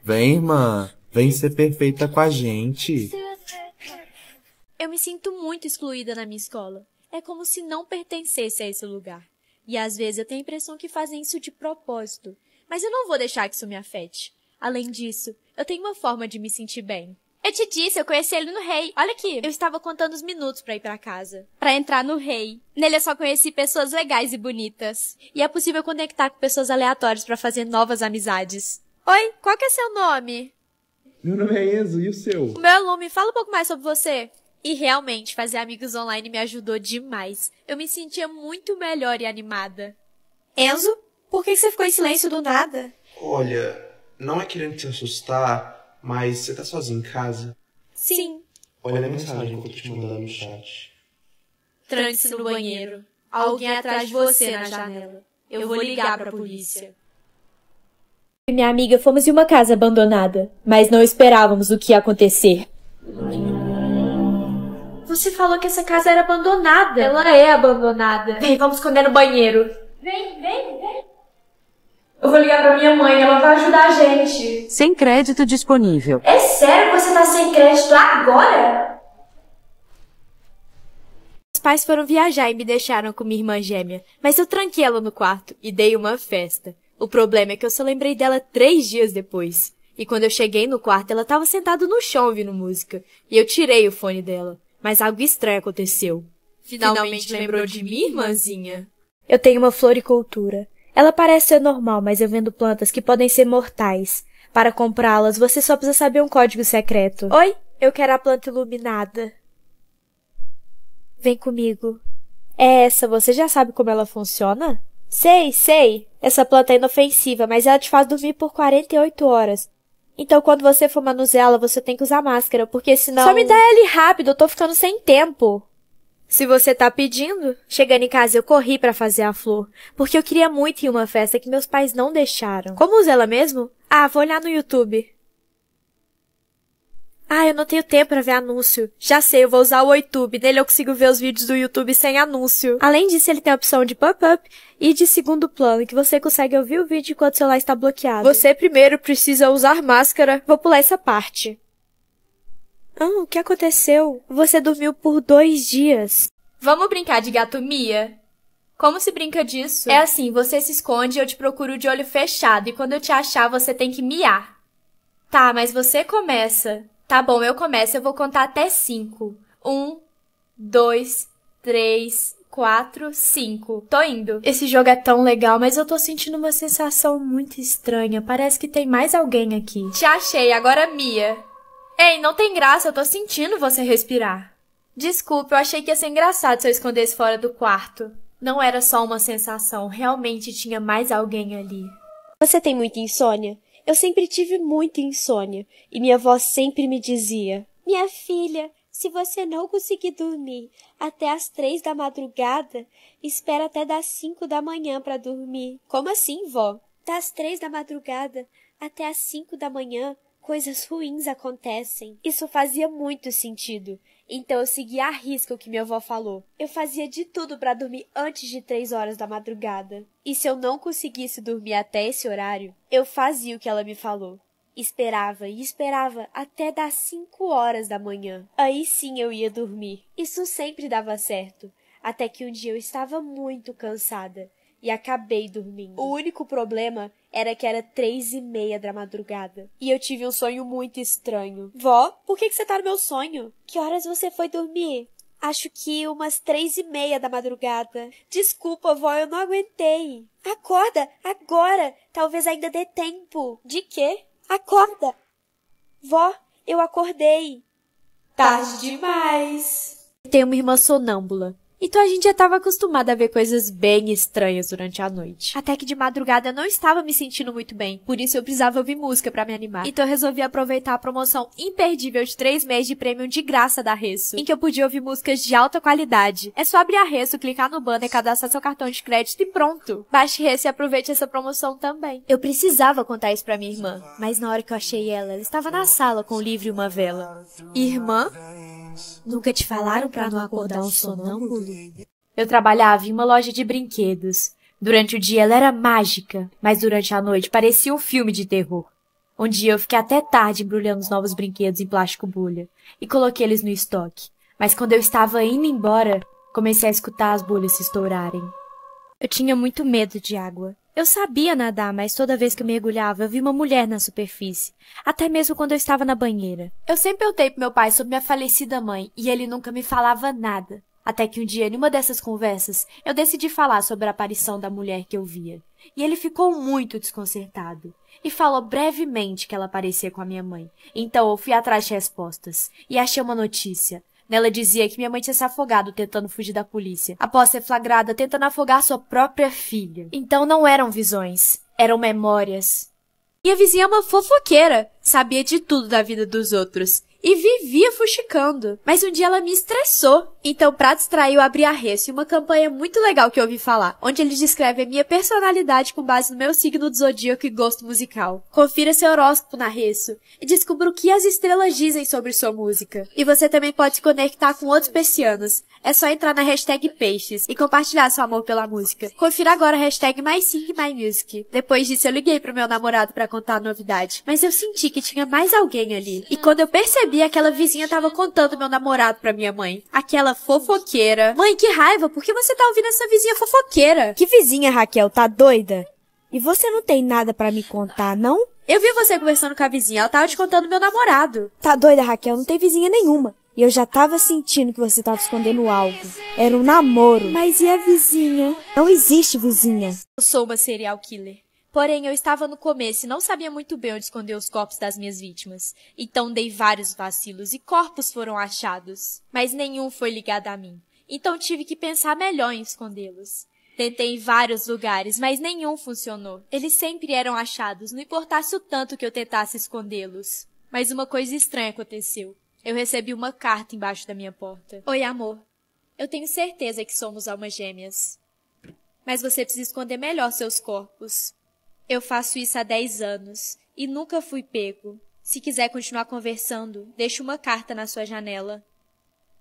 Vem, irmã. Vem ser perfeita com a gente. Eu me sinto muito excluída na minha escola. É como se não pertencesse a esse lugar. E às vezes eu tenho a impressão que fazem isso de propósito. Mas eu não vou deixar que isso me afete. Além disso, eu tenho uma forma de me sentir bem. Eu te disse, eu conheci ele no Rei. Olha aqui, eu estava contando os minutos para ir para casa, para entrar no Rei. Nele eu só conheci pessoas legais e bonitas. E é possível conectar com pessoas aleatórias para fazer novas amizades. Oi, qual que é seu nome? Meu nome é Enzo, e o seu? O meu é Lume. Fala um pouco mais sobre você. E realmente, fazer amigos online me ajudou demais. Eu me sentia muito melhor e animada. Enzo, por que você ficou em silêncio do nada? Olha, não é querendo te assustar, mas você tá sozinho em casa? Sim. Olha, a mensagem que eu tô te mandando no chat. tranque no banheiro. Alguém atrás de você na janela. Eu vou ligar pra polícia. E minha amiga fomos em uma casa abandonada, mas não esperávamos o que ia acontecer. Você falou que essa casa era abandonada. Ela é abandonada. Vem, vamos esconder no banheiro. Vem, vem, vem. Eu vou ligar pra minha mãe, ela vai ajudar a gente. Sem crédito disponível. É sério que você tá sem crédito agora? Os pais foram viajar e me deixaram com minha irmã gêmea, mas eu tranquei ela no quarto e dei uma festa. O problema é que eu só lembrei dela três dias depois. E quando eu cheguei no quarto, ela estava sentada no chão ouvindo música. E eu tirei o fone dela mas algo estranho aconteceu. Finalmente, Finalmente lembrou de mim, irmãzinha? Eu tenho uma floricultura. Ela parece ser normal, mas eu vendo plantas que podem ser mortais. Para comprá-las, você só precisa saber um código secreto. Oi, eu quero a planta iluminada. Vem comigo. É essa, você já sabe como ela funciona? Sei, sei. Essa planta é inofensiva, mas ela te faz dormir por 48 horas. Então, quando você for manuseá-la, você tem que usar máscara, porque senão. Só me dá ele rápido, eu tô ficando sem tempo. Se você tá pedindo, chegando em casa eu corri para fazer a flor, porque eu queria muito ir uma festa que meus pais não deixaram. Como usa ela mesmo? Ah, vou olhar no YouTube. Ah, eu não tenho tempo para ver anúncio. Já sei, eu vou usar o YouTube. Nele eu consigo ver os vídeos do YouTube sem anúncio. Além disso, ele tem a opção de pop-up e de segundo plano, que você consegue ouvir o vídeo enquanto o celular está bloqueado. Você primeiro precisa usar máscara. Vou pular essa parte. Ah, o que aconteceu? Você dormiu por dois dias. Vamos brincar de gato Mia? Como se brinca disso? É assim, você se esconde e eu te procuro de olho fechado, e quando eu te achar, você tem que miar. Tá, mas você começa. Tá bom, eu começo. Eu vou contar até cinco. Um, dois, três, quatro, cinco. Tô indo. Esse jogo é tão legal, mas eu tô sentindo uma sensação muito estranha. Parece que tem mais alguém aqui. Te achei, agora Mia. Ei, não tem graça, eu tô sentindo você respirar. Desculpa, eu achei que ia ser engraçado se eu escondesse fora do quarto. Não era só uma sensação, realmente tinha mais alguém ali. Você tem muita insônia? Eu sempre tive muita insônia e minha avó sempre me dizia: Minha filha, se você não conseguir dormir até as três da madrugada, espera até das cinco da manhã para dormir. Como assim, vó? Das três da madrugada até as cinco da manhã, coisas ruins acontecem. Isso fazia muito sentido. Então eu segui à risca o que minha avó falou. Eu fazia de tudo para dormir antes de três horas da madrugada. E se eu não conseguisse dormir até esse horário, eu fazia o que ela me falou. Esperava e esperava até das cinco horas da manhã. Aí sim eu ia dormir. Isso sempre dava certo, até que um dia eu estava muito cansada e acabei dormindo. O único problema era que era três e meia da madrugada. E eu tive um sonho muito estranho. Vó, por que, que você tá no meu sonho? Que horas você foi dormir? Acho que umas três e meia da madrugada. Desculpa, vó, eu não aguentei. Acorda, agora! Talvez ainda dê tempo. De quê? Acorda! Vó, eu acordei. Tarde demais. Tem uma irmã sonâmbula. Então a gente já estava acostumada a ver coisas bem estranhas durante a noite. Até que de madrugada eu não estava me sentindo muito bem, por isso eu precisava ouvir música para me animar. Então eu resolvi aproveitar a promoção imperdível de 3 meses de prêmio de graça da Resso, em que eu podia ouvir músicas de alta qualidade. É só abrir a Resso, clicar no banner, cadastrar seu cartão de crédito e pronto. Baixe Resso e aproveite essa promoção também. Eu precisava contar isso para minha irmã, mas na hora que eu achei ela, ela estava na sala com o livro e uma vela. Irmã? Nunca te falaram para não acordar um sonâmbulo? Eu trabalhava em uma loja de brinquedos. Durante o dia ela era mágica, mas durante a noite parecia um filme de terror. Um dia eu fiquei até tarde embrulhando os novos brinquedos em plástico bolha e coloquei eles no estoque. Mas quando eu estava indo embora, comecei a escutar as bolhas se estourarem. Eu tinha muito medo de água. Eu sabia nadar, mas toda vez que eu mergulhava, eu vi uma mulher na superfície, até mesmo quando eu estava na banheira. Eu sempre contei pro meu pai sobre minha falecida mãe e ele nunca me falava nada. Até que um dia, em uma dessas conversas, eu decidi falar sobre a aparição da mulher que eu via. E ele ficou muito desconcertado e falou brevemente que ela parecia com a minha mãe. Então eu fui atrás de respostas e achei uma notícia Nela dizia que minha mãe tinha se afogado tentando fugir da polícia, após ser flagrada tentando afogar sua própria filha. Então não eram visões, eram memórias. E a vizinha é uma fofoqueira. Sabia de tudo da vida dos outros e vivia fuxicando. Mas um dia ela me estressou. Então distrair eu abri a Reço uma campanha muito legal que eu ouvi falar, onde eles descrevem a minha personalidade com base no meu signo do zodíaco e gosto musical. Confira seu horóscopo na Reço e descubra o que as estrelas dizem sobre sua música. E você também pode se conectar com outros persianos. É só entrar na hashtag Peixes e compartilhar seu amor pela música. Confira agora a hashtag MySingMyMusic. Depois disso eu liguei pro meu namorado para contar a novidade, mas eu senti que que tinha mais alguém ali. E quando eu percebi, aquela vizinha tava contando meu namorado pra minha mãe. Aquela fofoqueira. Mãe, que raiva, por que você tá ouvindo essa vizinha fofoqueira? Que vizinha, Raquel, tá doida? E você não tem nada para me contar, não? Eu vi você conversando com a vizinha, ela tava te contando meu namorado. Tá doida, Raquel? Não tem vizinha nenhuma. E eu já tava sentindo que você tava escondendo algo. Era um namoro. Mas e a vizinha? Não existe vizinha. Eu sou uma serial killer. Porém, eu estava no começo e não sabia muito bem onde esconder os corpos das minhas vítimas. Então dei vários vacilos e corpos foram achados, mas nenhum foi ligado a mim. Então tive que pensar melhor em escondê-los. Tentei em vários lugares, mas nenhum funcionou. Eles sempre eram achados, não importasse o tanto que eu tentasse escondê-los. Mas uma coisa estranha aconteceu. Eu recebi uma carta embaixo da minha porta. Oi, amor. Eu tenho certeza que somos almas gêmeas. Mas você precisa esconder melhor seus corpos. Eu faço isso há dez anos e nunca fui pego. Se quiser continuar conversando, deixe uma carta na sua janela.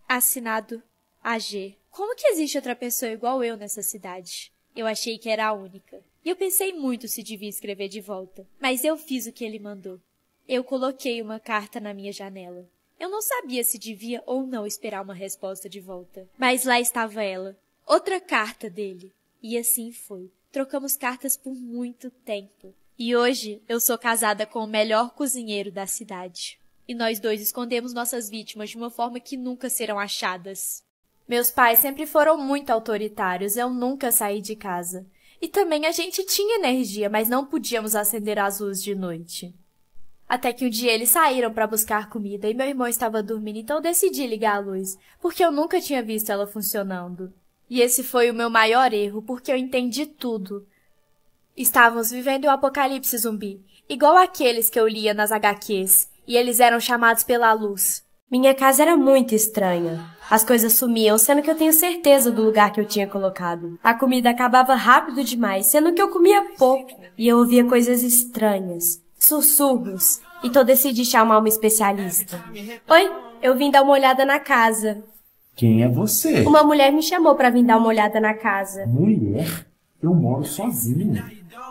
Assinado AG. Como que existe outra pessoa igual eu nessa cidade? Eu achei que era a única. E eu pensei muito se devia escrever de volta, mas eu fiz o que ele mandou. Eu coloquei uma carta na minha janela. Eu não sabia se devia ou não esperar uma resposta de volta, mas lá estava ela, outra carta dele. E assim foi. Trocamos cartas por muito tempo. E hoje eu sou casada com o melhor cozinheiro da cidade. E nós dois escondemos nossas vítimas de uma forma que nunca serão achadas. Meus pais sempre foram muito autoritários, eu nunca saí de casa. E também a gente tinha energia, mas não podíamos acender as luzes de noite. Até que um dia eles saíram para buscar comida e meu irmão estava dormindo, então decidi ligar a luz, porque eu nunca tinha visto ela funcionando. E esse foi o meu maior erro, porque eu entendi tudo. Estávamos vivendo o um apocalipse zumbi, igual aqueles que eu lia nas HQs, e eles eram chamados pela luz. Minha casa era muito estranha. As coisas sumiam, sendo que eu tenho certeza do lugar que eu tinha colocado. A comida acabava rápido demais, sendo que eu comia pouco. E eu ouvia coisas estranhas, sussurros, então decidi chamar uma especialista. Oi, eu vim dar uma olhada na casa. Quem é você? Uma mulher me chamou para vir dar uma olhada na casa. Mulher? Eu moro sozinho.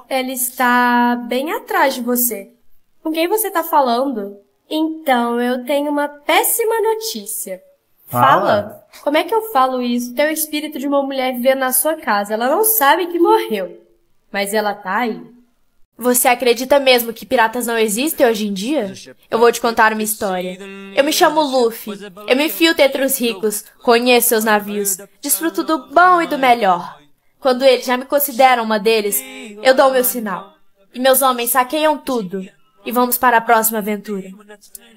Ela está bem atrás de você. Com quem você está falando? Então, eu tenho uma péssima notícia. Fala. Fala. Como é que eu falo isso? Tem o espírito de uma mulher vivendo na sua casa. Ela não sabe que morreu. Mas ela tá aí. Você acredita mesmo que piratas não existem hoje em dia? Eu vou te contar uma história. Eu me chamo Luffy. Eu me filtro entre os ricos, conheço seus navios, desfruto do bom e do melhor. Quando eles já me consideram uma deles, eu dou meu sinal. E meus homens saqueiam tudo. E vamos para a próxima aventura.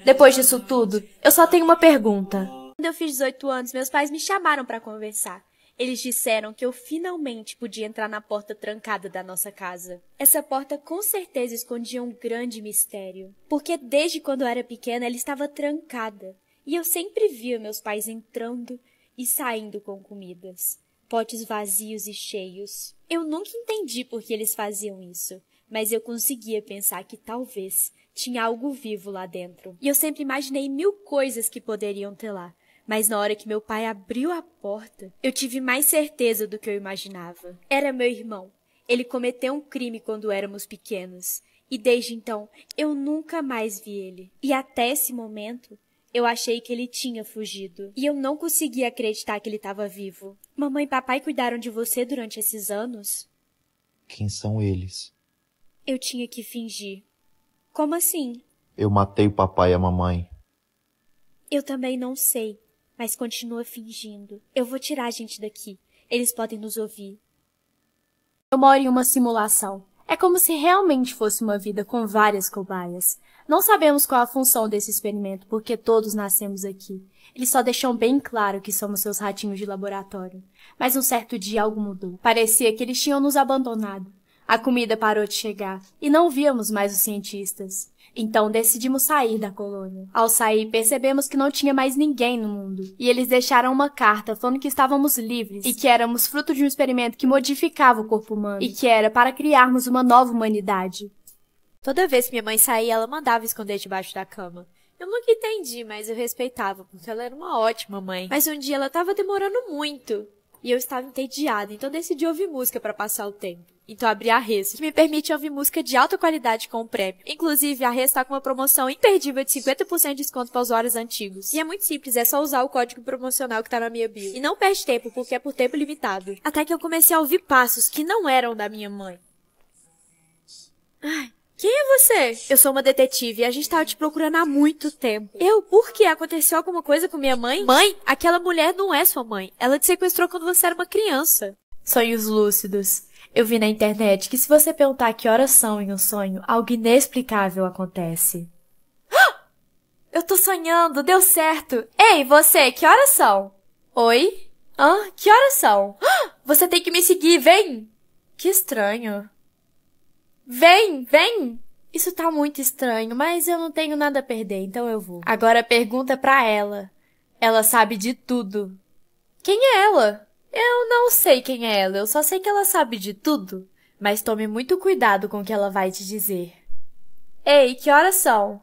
Depois disso tudo, eu só tenho uma pergunta. Quando eu fiz 18 anos, meus pais me chamaram para conversar. Eles disseram que eu finalmente podia entrar na porta trancada da nossa casa. Essa porta com certeza escondia um grande mistério, porque desde quando eu era pequena ela estava trancada, e eu sempre via meus pais entrando e saindo com comidas, potes vazios e cheios. Eu nunca entendi por que eles faziam isso, mas eu conseguia pensar que talvez tinha algo vivo lá dentro. E eu sempre imaginei mil coisas que poderiam ter lá, mas na hora que meu pai abriu a porta, eu tive mais certeza do que eu imaginava. Era meu irmão. Ele cometeu um crime quando éramos pequenos. E desde então, eu nunca mais vi ele. E até esse momento, eu achei que ele tinha fugido. E eu não conseguia acreditar que ele estava vivo. Mamãe e papai cuidaram de você durante esses anos? Quem são eles? Eu tinha que fingir. Como assim? Eu matei o papai e a mamãe. Eu também não sei mas continua fingindo. Eu vou tirar a gente daqui. Eles podem nos ouvir. Eu moro em uma simulação. É como se realmente fosse uma vida com várias cobaias. Não sabemos qual a função desse experimento, porque todos nascemos aqui. Eles só deixam bem claro que somos seus ratinhos de laboratório. Mas um certo dia algo mudou. Parecia que eles tinham nos abandonado. A comida parou de chegar e não víamos mais os cientistas. Então decidimos sair da colônia. Ao sair, percebemos que não tinha mais ninguém no mundo. E eles deixaram uma carta falando que estávamos livres e que éramos fruto de um experimento que modificava o corpo humano e que era para criarmos uma nova humanidade. Toda vez que minha mãe saía, ela mandava esconder debaixo da cama. Eu nunca entendi, mas eu respeitava, porque ela era uma ótima mãe. Mas um dia ela estava demorando muito e eu estava entediada, então decidi ouvir música para passar o tempo. Então abri a Res, que me permite ouvir música de alta qualidade com o prêmio. Inclusive, a Res está com uma promoção imperdível de 50% de desconto para usuários antigos. E é muito simples, é só usar o código promocional que tá na minha bio. E não perde tempo, porque é por tempo limitado. Até que eu comecei a ouvir passos que não eram da minha mãe. Ai, quem é você? Eu sou uma detetive e a gente tava te procurando há muito tempo. Eu? Por quê? Aconteceu alguma coisa com minha mãe? Mãe, aquela mulher não é sua mãe. Ela te sequestrou quando você era uma criança. Sonhos lúcidos. Eu vi na internet que se você perguntar que horas são em um sonho, algo inexplicável acontece. Ah! Eu tô sonhando, deu certo. Ei, você, que horas são? Oi? Hã? Que horas são? Ah! Você tem que me seguir, vem! Que estranho. Vem, vem! Isso tá muito estranho, mas eu não tenho nada a perder, então eu vou. Agora pergunta é pra ela. Ela sabe de tudo. Quem é ela? Eu não sei quem é ela, eu só sei que ela sabe de tudo. Mas tome muito cuidado com o que ela vai te dizer. Ei, que horas são?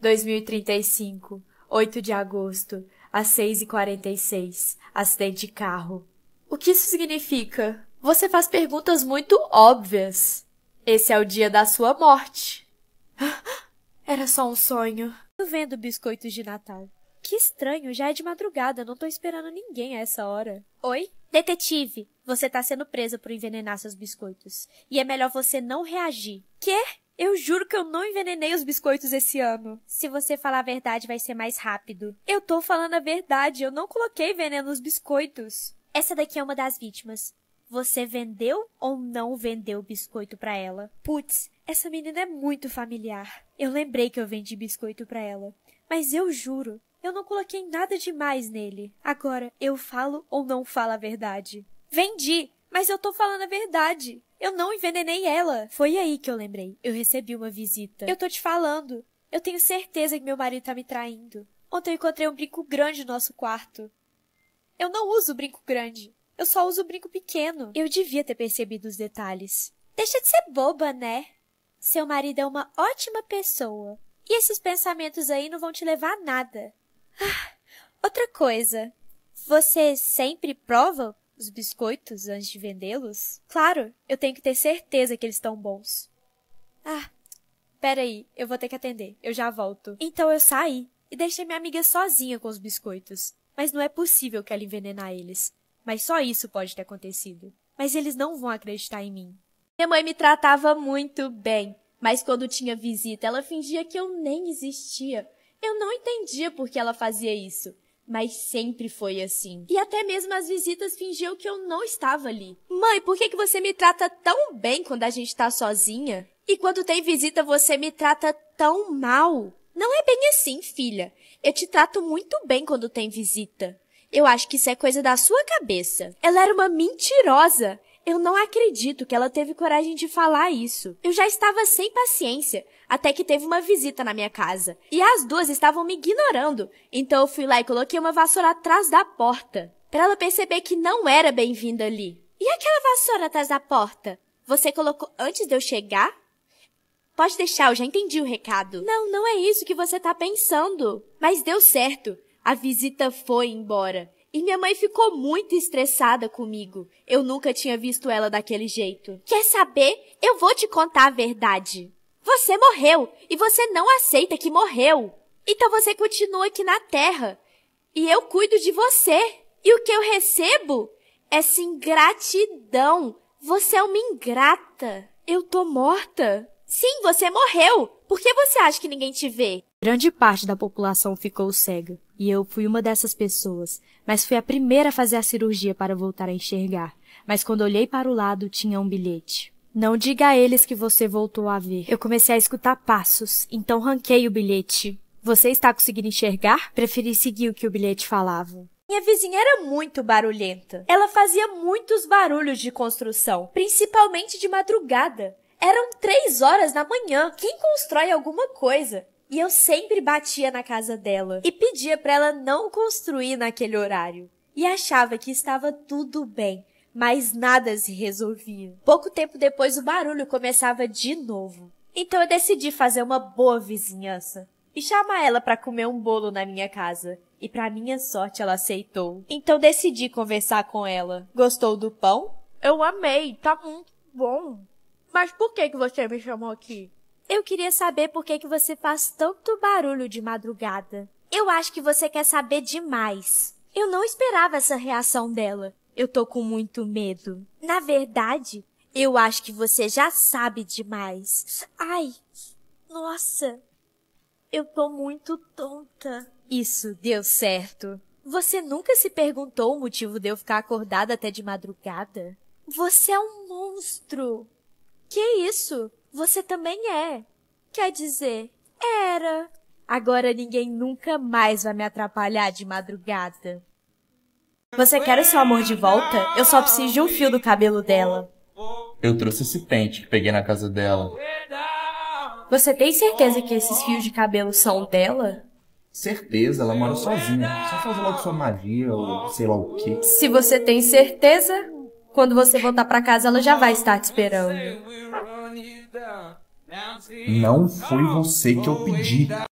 2035, 8 de agosto, às 6h46, acidente de carro. O que isso significa? Você faz perguntas muito óbvias. Esse é o dia da sua morte. Era só um sonho. Tô vendo biscoitos de Natal. Que estranho, já é de madrugada, não tô esperando ninguém a essa hora. Oi? Detetive, você tá sendo presa por envenenar seus biscoitos. E é melhor você não reagir. Quê? Eu juro que eu não envenenei os biscoitos esse ano. Se você falar a verdade, vai ser mais rápido. Eu tô falando a verdade, eu não coloquei veneno nos biscoitos. Essa daqui é uma das vítimas. Você vendeu ou não vendeu o biscoito para ela? Putz, essa menina é muito familiar. Eu lembrei que eu vendi biscoito para ela. Mas eu juro, eu não coloquei nada demais nele. Agora, eu falo ou não falo a verdade? Vendi! Mas eu tô falando a verdade. Eu não envenenei ela. Foi aí que eu lembrei. Eu recebi uma visita. Eu tô te falando. Eu tenho certeza que meu marido tá me traindo. Ontem eu encontrei um brinco grande no nosso quarto. Eu não uso brinco grande. Eu só uso brinco pequeno. Eu devia ter percebido os detalhes. Deixa de ser boba, né? Seu marido é uma ótima pessoa. E esses pensamentos aí não vão te levar a nada. Ah, outra coisa. Você sempre prova os biscoitos antes de vendê-los? Claro, eu tenho que ter certeza que eles estão bons. Ah, peraí, eu vou ter que atender. Eu já volto. Então eu saí e deixei minha amiga sozinha com os biscoitos. Mas não é possível que ela envenenar eles. Mas só isso pode ter acontecido. Mas eles não vão acreditar em mim. Minha mãe me tratava muito bem, mas quando tinha visita, ela fingia que eu nem existia. Eu não entendia por que ela fazia isso. Mas sempre foi assim. E até mesmo as visitas fingiam que eu não estava ali. Mãe, por que, que você me trata tão bem quando a gente tá sozinha? E quando tem visita você me trata tão mal? Não é bem assim, filha. Eu te trato muito bem quando tem visita. Eu acho que isso é coisa da sua cabeça. Ela era uma mentirosa. Eu não acredito que ela teve coragem de falar isso. Eu já estava sem paciência até que teve uma visita na minha casa. E as duas estavam me ignorando, então eu fui lá e coloquei uma vassoura atrás da porta, para ela perceber que não era bem-vinda ali. E aquela vassoura atrás da porta? Você colocou antes de eu chegar? Pode deixar, eu já entendi o recado. Não, não é isso que você tá pensando. Mas deu certo. A visita foi embora. E minha mãe ficou muito estressada comigo. Eu nunca tinha visto ela daquele jeito. Quer saber? Eu vou te contar a verdade. Você morreu e você não aceita que morreu. Então você continua aqui na Terra e eu cuido de você. E o que eu recebo? Essa é ingratidão. Você é uma ingrata. Eu tô morta. Sim, você morreu. Por que você acha que ninguém te vê? Grande parte da população ficou cega, e eu fui uma dessas pessoas, mas fui a primeira a fazer a cirurgia para voltar a enxergar. Mas quando olhei para o lado, tinha um bilhete. Não diga a eles que você voltou a ver. Eu comecei a escutar passos, então ranquei o bilhete. Você está conseguindo enxergar? Preferi seguir o que o bilhete falava. Minha vizinha era muito barulhenta. Ela fazia muitos barulhos de construção, principalmente de madrugada. Eram três horas da manhã. Quem constrói alguma coisa? E eu sempre batia na casa dela e pedia para ela não construir naquele horário. E achava que estava tudo bem, mas nada se resolvia. Pouco tempo depois, o barulho começava de novo. Então eu decidi fazer uma boa vizinhança e chamar ela para comer um bolo na minha casa. E para minha sorte, ela aceitou. Então decidi conversar com ela. Gostou do pão? Eu amei, tá muito bom. Mas por que que você me chamou aqui? Eu queria saber por que que você faz tanto barulho de madrugada. Eu acho que você quer saber demais. Eu não esperava essa reação dela. Eu tô com muito medo. Na verdade, eu acho que você já sabe demais. Ai, nossa, eu tô muito tonta. Isso deu certo. Você nunca se perguntou o motivo de eu ficar acordada até de madrugada? Você é um monstro. Que isso? Você também é. Quer dizer, era. Agora ninguém nunca mais vai me atrapalhar de madrugada. Você quer o seu amor de volta? Eu só preciso de um fio do cabelo dela. Eu trouxe esse pente que peguei na casa dela. Você tem certeza que esses fios de cabelo são dela? Certeza, ela mora sozinha. Só faz logo sua magia ou sei lá o quê. Se você tem certeza, quando você voltar para casa ela já vai estar te esperando. Não foi você que eu pedi.